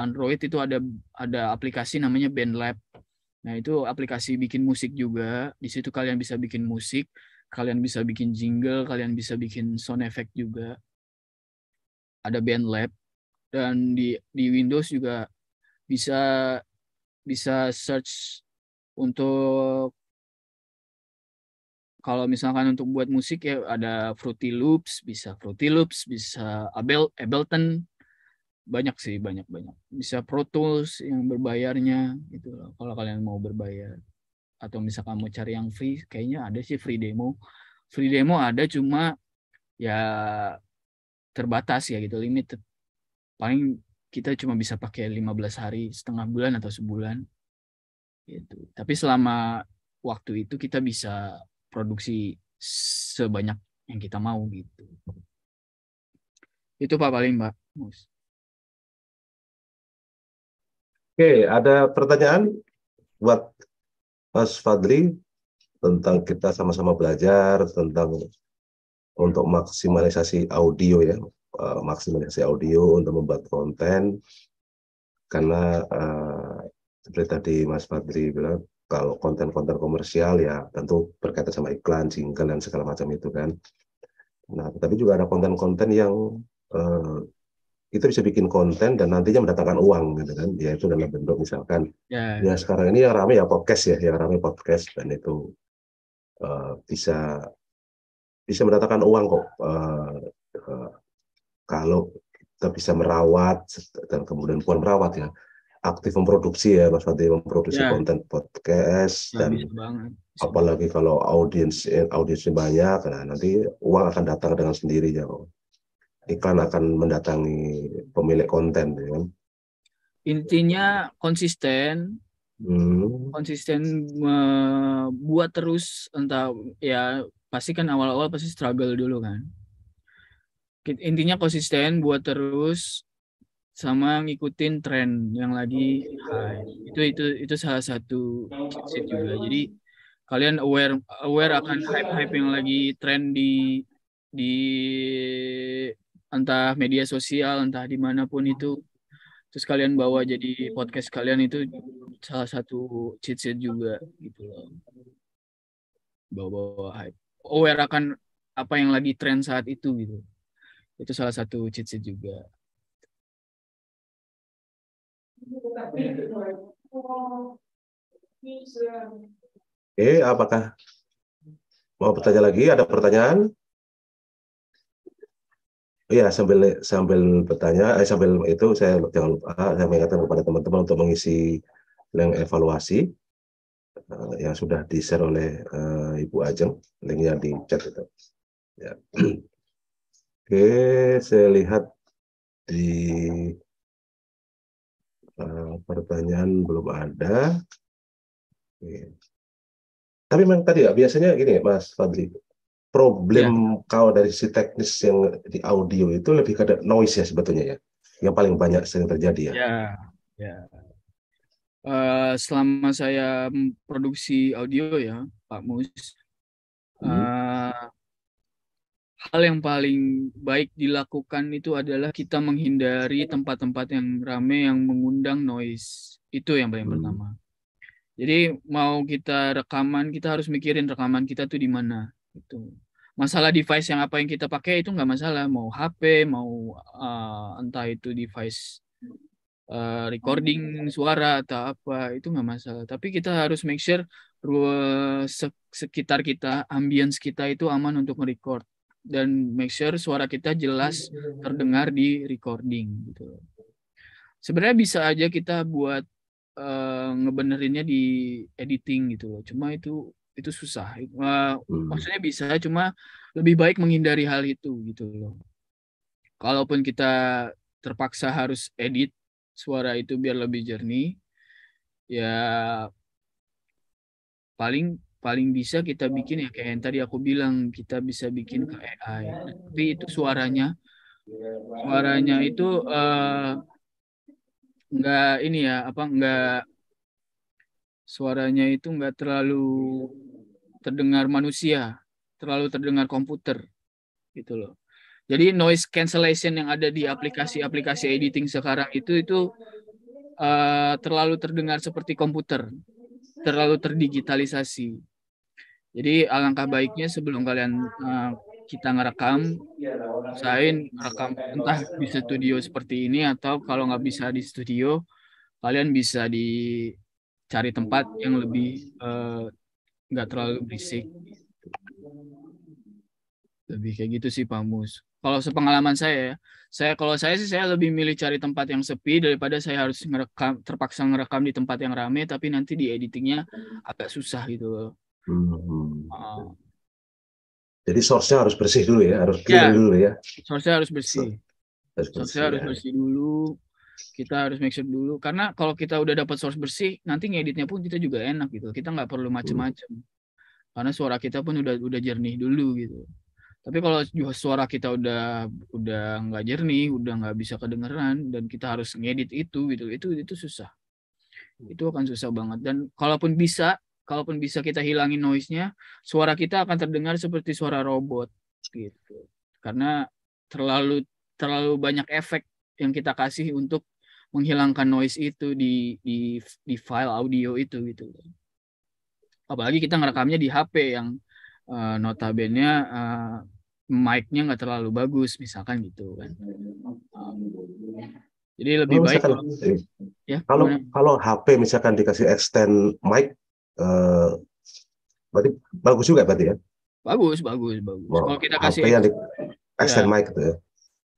Android itu ada ada aplikasi namanya BandLab. Nah, itu aplikasi bikin musik juga. Di situ kalian bisa bikin musik, kalian bisa bikin jingle, kalian bisa bikin sound effect juga. Ada band lab dan di di Windows juga bisa bisa search untuk kalau misalkan untuk buat musik ya ada Fruity Loops, bisa Fruity Loops, bisa Abel Ableton banyak sih banyak banyak bisa Pro Tools yang berbayarnya gitu loh kalau kalian mau berbayar atau misalkan mau cari yang free kayaknya ada sih free demo free demo ada cuma ya terbatas ya gitu limited paling kita cuma bisa pakai 15 hari setengah bulan atau sebulan gitu tapi selama waktu itu kita bisa produksi sebanyak yang kita mau gitu itu pak paling mbak Oke, ada pertanyaan buat Mas Fadli tentang kita sama-sama belajar tentang untuk maksimalisasi audio ya, eh, maksimalisasi audio untuk membuat konten karena uh, seperti tadi Mas Fadli bilang kalau konten-konten komersial ya tentu berkaitan sama iklan, jingle dan segala macam itu kan. Nah, tapi juga ada konten-konten yang uh, itu bisa bikin konten dan nantinya mendatangkan uang gitu kan ya itu dalam bentuk misalkan yeah. ya sekarang ini yang ramai ya podcast ya yang ramai podcast dan itu uh, bisa bisa mendatangkan uang kok uh, uh, kalau kita bisa merawat dan kemudian bukan merawat ya aktif memproduksi ya Mas Fadli memproduksi yeah. konten podcast ya, dan apalagi kalau audiens audiensnya banyak nah nanti uang akan datang dengan sendirinya kok iklan akan mendatangi pemilik konten ya kan? intinya konsisten hmm. konsisten buat terus entah ya pasti kan awal-awal pasti struggle dulu kan intinya konsisten buat terus sama ngikutin tren yang lagi high itu itu itu salah satu tips juga jadi kalian aware aware akan hype hype yang lagi tren di di entah media sosial entah dimanapun itu terus kalian bawa jadi podcast kalian itu salah satu cheat sheet juga gitu loh bawa-bawa hype oh, aware akan apa yang lagi tren saat itu gitu itu salah satu cheat sheet juga eh apakah mau bertanya lagi? Ada pertanyaan? Iya, sambil sambil bertanya, eh, sambil itu saya jangan lupa saya mengingatkan kepada teman-teman untuk mengisi link evaluasi uh, yang sudah di-share oleh uh, Ibu Ajeng, linknya di chat itu. Ya. Oke, saya lihat di uh, pertanyaan belum ada. Oke. Tapi memang tadi ya biasanya gini, Mas Fadli problem ya. kau dari si teknis yang di audio itu lebih ke noise ya sebetulnya ya yang paling banyak sering terjadi ya. Ya, ya. Uh, selama saya produksi audio ya Pak Mus, hmm. uh, hal yang paling baik dilakukan itu adalah kita menghindari tempat-tempat yang ramai yang mengundang noise itu yang paling hmm. pertama. Jadi mau kita rekaman kita harus mikirin rekaman kita tuh di mana itu masalah device yang apa yang kita pakai itu nggak masalah mau HP mau uh, entah itu device uh, recording suara atau apa itu nggak masalah tapi kita harus make sure sekitar kita ambience kita itu aman untuk merecord dan make sure suara kita jelas terdengar di recording gitu sebenarnya bisa aja kita buat uh, ngebenerinnya di editing gitu loh cuma itu itu susah. Eh, hmm. Maksudnya bisa, cuma lebih baik menghindari hal itu gitu loh. Kalaupun kita terpaksa harus edit suara itu biar lebih jernih, ya paling paling bisa kita bikin ya kayak yang tadi aku bilang kita bisa bikin ke AI. Tapi itu suaranya, suaranya itu uh, ini ya apa enggak suaranya itu enggak terlalu terdengar manusia, terlalu terdengar komputer gitu loh. Jadi noise cancellation yang ada di aplikasi-aplikasi editing sekarang itu itu uh, terlalu terdengar seperti komputer, terlalu terdigitalisasi. Jadi alangkah baiknya sebelum kalian uh, kita ngerekam, usahain rekam entah di studio seperti ini atau kalau nggak bisa di studio, kalian bisa dicari tempat yang lebih uh, nggak terlalu iya, iya, berisik iya. lebih kayak gitu sih pamus kalau sepengalaman saya ya, saya kalau saya sih saya lebih milih cari tempat yang sepi daripada saya harus ngerekam terpaksa ngerekam di tempat yang rame tapi nanti di editingnya agak susah gitu hmm. uh. jadi source-nya harus bersih dulu ya harus clear ya, dulu ya source-nya harus bersih source-nya harus bersih ya. dulu kita harus make sure dulu karena kalau kita udah dapat source bersih nanti ngeditnya pun kita juga enak gitu kita nggak perlu macem-macem karena suara kita pun udah udah jernih dulu gitu tapi kalau suara kita udah udah nggak jernih udah nggak bisa kedengeran dan kita harus ngedit itu gitu itu itu susah itu akan susah banget dan kalaupun bisa kalaupun bisa kita hilangin noise-nya suara kita akan terdengar seperti suara robot gitu karena terlalu terlalu banyak efek yang kita kasih untuk menghilangkan noise itu di di di file audio itu gitu apalagi kita ngerekamnya di HP yang uh, notabene uh, mic-nya nggak terlalu bagus misalkan gitu kan jadi lebih kalau baik kalau, ya kalau kalau HP misalkan dikasih extend mic uh, berarti bagus juga berarti ya? bagus bagus bagus oh, kalau kita kasih HP yang di extend ya. mic itu ya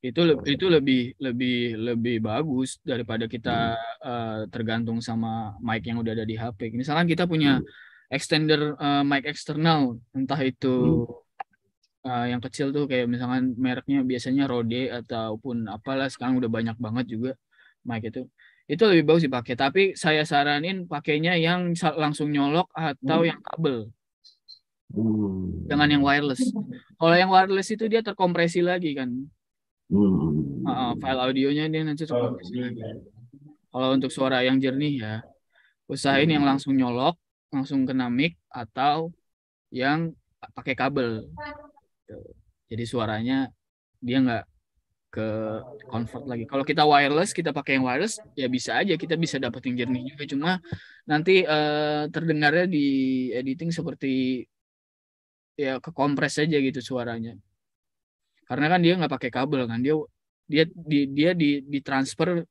itu itu lebih lebih lebih bagus daripada kita uh, tergantung sama mic yang udah ada di HP. Misalkan kita punya hmm. extender uh, mic eksternal, entah itu uh, yang kecil tuh kayak misalkan mereknya biasanya Rode ataupun apalah sekarang udah banyak banget juga mic itu. Itu lebih bagus dipakai, tapi saya saranin pakainya yang langsung nyolok atau yang kabel dengan yang wireless. Kalau yang wireless itu dia terkompresi lagi kan. Hmm. Uh, file audionya dia nanti oh, Kalau untuk suara yang jernih ya, usahain hmm. yang langsung nyolok, langsung kena mic atau yang pakai kabel. Jadi suaranya dia nggak ke convert lagi. Kalau kita wireless, kita pakai yang wireless, ya bisa aja kita bisa dapetin jernih juga. Cuma nanti uh, terdengarnya di editing seperti ya ke kompres aja gitu suaranya karena kan dia nggak pakai kabel kan dia dia di, dia di ditransfer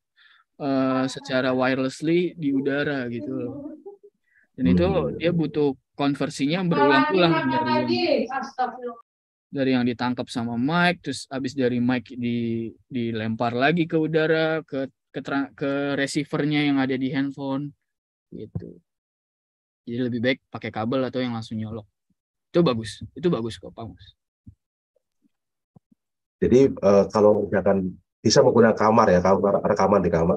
uh, secara wirelessly di udara gitu loh dan itu hmm. dia butuh konversinya berulang-ulang dari dari yang ditangkap sama Mike terus abis dari Mike di dilempar lagi ke udara ke ke, ke receivernya yang ada di handphone gitu jadi lebih baik pakai kabel atau yang langsung nyolok itu bagus itu bagus kok Pak Mus jadi uh, kalau misalkan bisa menggunakan kamar ya, kamar rekaman di kamar,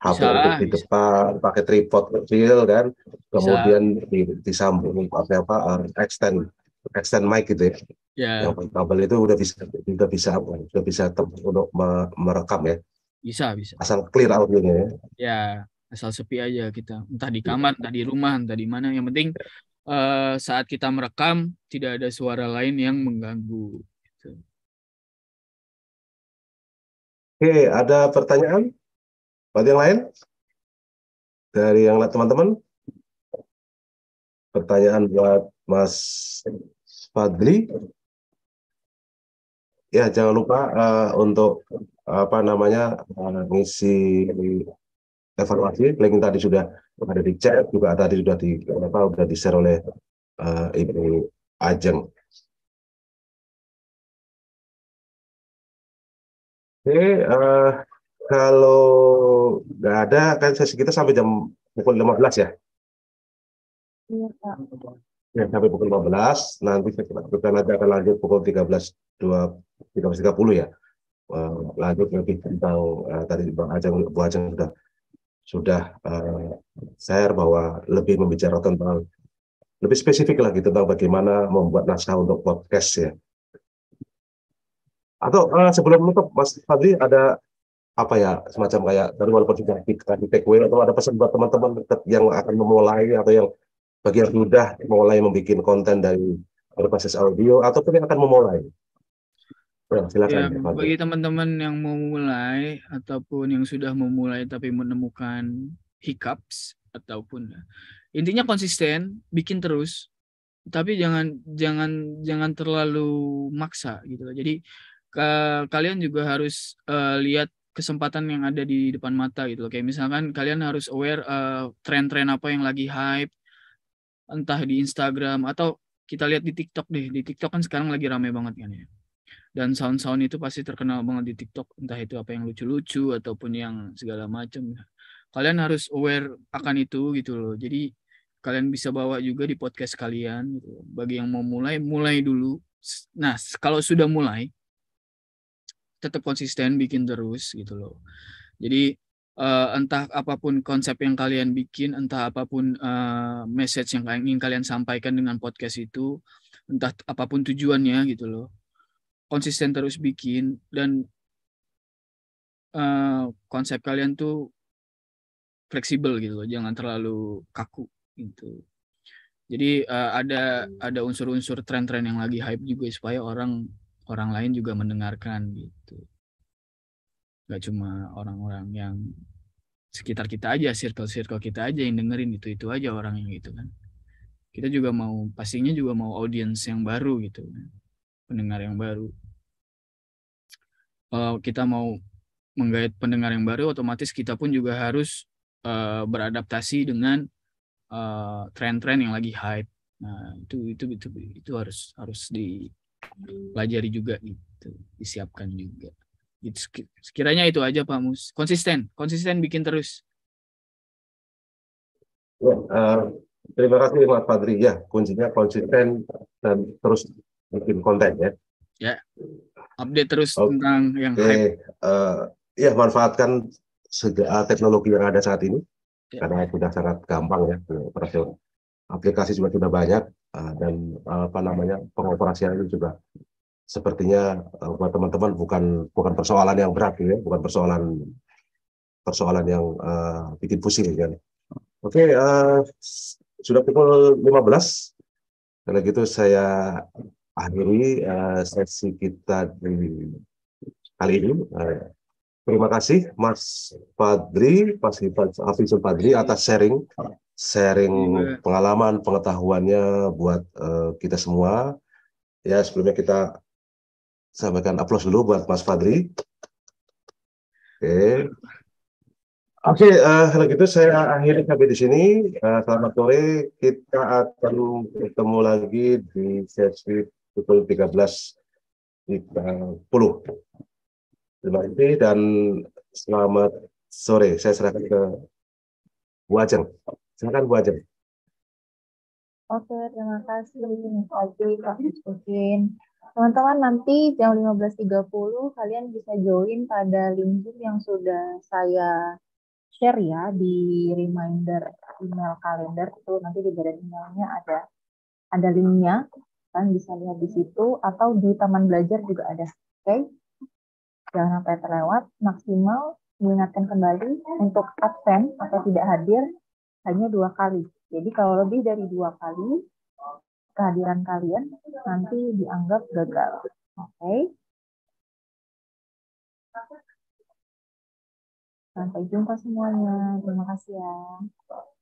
HP di depan, pakai tripod kecil kan, kemudian di, disambung pakai apa uh, extend extend mic gitu ya. Yeah. Yang kabel itu udah bisa udah bisa Udah bisa untuk merekam ya. Bisa, bisa. Asal clear audionya ya. Ya, asal sepi aja kita. Entah di iya. kamar, entah di rumah, entah di mana. Yang penting uh, saat kita merekam tidak ada suara lain yang mengganggu. Oke, ada pertanyaan? Buat yang lain? Dari yang teman-teman? Pertanyaan buat Mas Fadli? Ya, jangan lupa uh, untuk apa namanya uh, evaluasi. Link tadi sudah ada di chat, juga tadi sudah di apa sudah di share oleh uh, Ibu Ajeng. Oke, uh, kalau nggak ada kan sesi kita sampai jam pukul 15 ya? Iya, Pak. Ya, sampai pukul 15, nanti kita kita nanti akan lanjut pukul tiga 13.30 ya. Uh, lanjut lebih tentang uh, tadi Bang Ajeng Bu Ajeng sudah sudah uh, share bahwa lebih membicarakan tentang lebih spesifik lagi tentang bagaimana membuat naskah untuk podcast ya. Atau uh, sebelum menutup, Mas Fadli ada apa ya semacam kayak dari walaupun sudah di, di away atau ada pesan buat teman-teman yang akan memulai atau yang bagi yang sudah mulai membuat konten dari berbasis audio atau yang akan memulai. Nah, silakan. Ya, bagi teman-teman yang memulai ataupun yang sudah memulai tapi menemukan hiccups ataupun intinya konsisten, bikin terus. Tapi jangan jangan jangan terlalu maksa gitu loh. Jadi ke, kalian juga harus uh, lihat kesempatan yang ada di depan mata gitu loh. Kayak misalkan kalian harus aware tren eh, tren-tren apa yang lagi hype entah di Instagram atau kita lihat di TikTok deh. Di TikTok kan sekarang lagi ramai banget kan ya dan sound-sound itu pasti terkenal banget di TikTok entah itu apa yang lucu-lucu ataupun yang segala macam kalian harus aware akan itu gitu loh jadi kalian bisa bawa juga di podcast kalian gitu. bagi yang mau mulai mulai dulu nah kalau sudah mulai tetap konsisten bikin terus gitu loh. Jadi uh, entah apapun konsep yang kalian bikin, entah apapun uh, message yang ingin kalian sampaikan dengan podcast itu, entah apapun tujuannya gitu loh. Konsisten terus bikin dan uh, konsep kalian tuh fleksibel gitu loh, jangan terlalu kaku gitu. Jadi uh, ada ada unsur-unsur tren-tren yang lagi hype juga supaya orang orang lain juga mendengarkan gitu Gak cuma orang-orang yang sekitar kita aja circle-circle kita aja yang dengerin itu itu aja orang yang gitu kan kita juga mau pastinya juga mau audiens yang baru gitu kan. pendengar yang baru kalau kita mau menggait pendengar yang baru otomatis kita pun juga harus uh, beradaptasi dengan uh, eh, tren-tren yang lagi hype nah itu itu itu itu harus harus di pelajari juga gitu disiapkan juga gitu. sekiranya itu aja Pak Mus konsisten konsisten bikin terus uh, terima kasih Mas Padri ya kuncinya konsisten dan terus bikin konten ya ya update terus okay. tentang yang hype. Uh, ya manfaatkan segala teknologi yang ada saat ini ya. karena sudah sangat gampang ya operasional aplikasi juga sudah banyak eh, dan eh, apa namanya pengoperasian itu juga sepertinya eh, buat teman-teman bukan bukan persoalan yang berat gitu ya bukan persoalan persoalan yang uh, bikin pusing gitu kan oke uh, sudah pukul 15 kalau gitu saya akhiri uh, sesi kita di kali ini uh, Terima kasih Mas Padri, Mas Afisul Padri atas sharing sharing iya. pengalaman, pengetahuannya buat uh, kita semua. Ya, sebelumnya kita sampaikan aplaus dulu buat Mas Fadri. Oke. Okay. Oke, okay, uh, eh, kalau gitu saya akhiri sampai di sini. Uh, selamat sore. Kita akan bertemu lagi di sesi pukul 13.30. Terima kasih dan selamat sore. Saya serahkan ke Bu Ajeng. Silakan Bu Ajeng. Oke, terima kasih Mas Aji, Pak Yusufin. Teman-teman nanti jam 15.30 kalian bisa join pada link Zoom yang sudah saya share ya di reminder email kalender itu nanti di badan emailnya ada ada linknya kan bisa lihat di situ atau di taman belajar juga ada oke okay? jangan sampai terlewat maksimal mengingatkan kembali untuk absen atau tidak hadir hanya dua kali. Jadi kalau lebih dari dua kali, kehadiran kalian nanti dianggap gagal. Oke. Okay? Sampai jumpa semuanya. Terima kasih ya.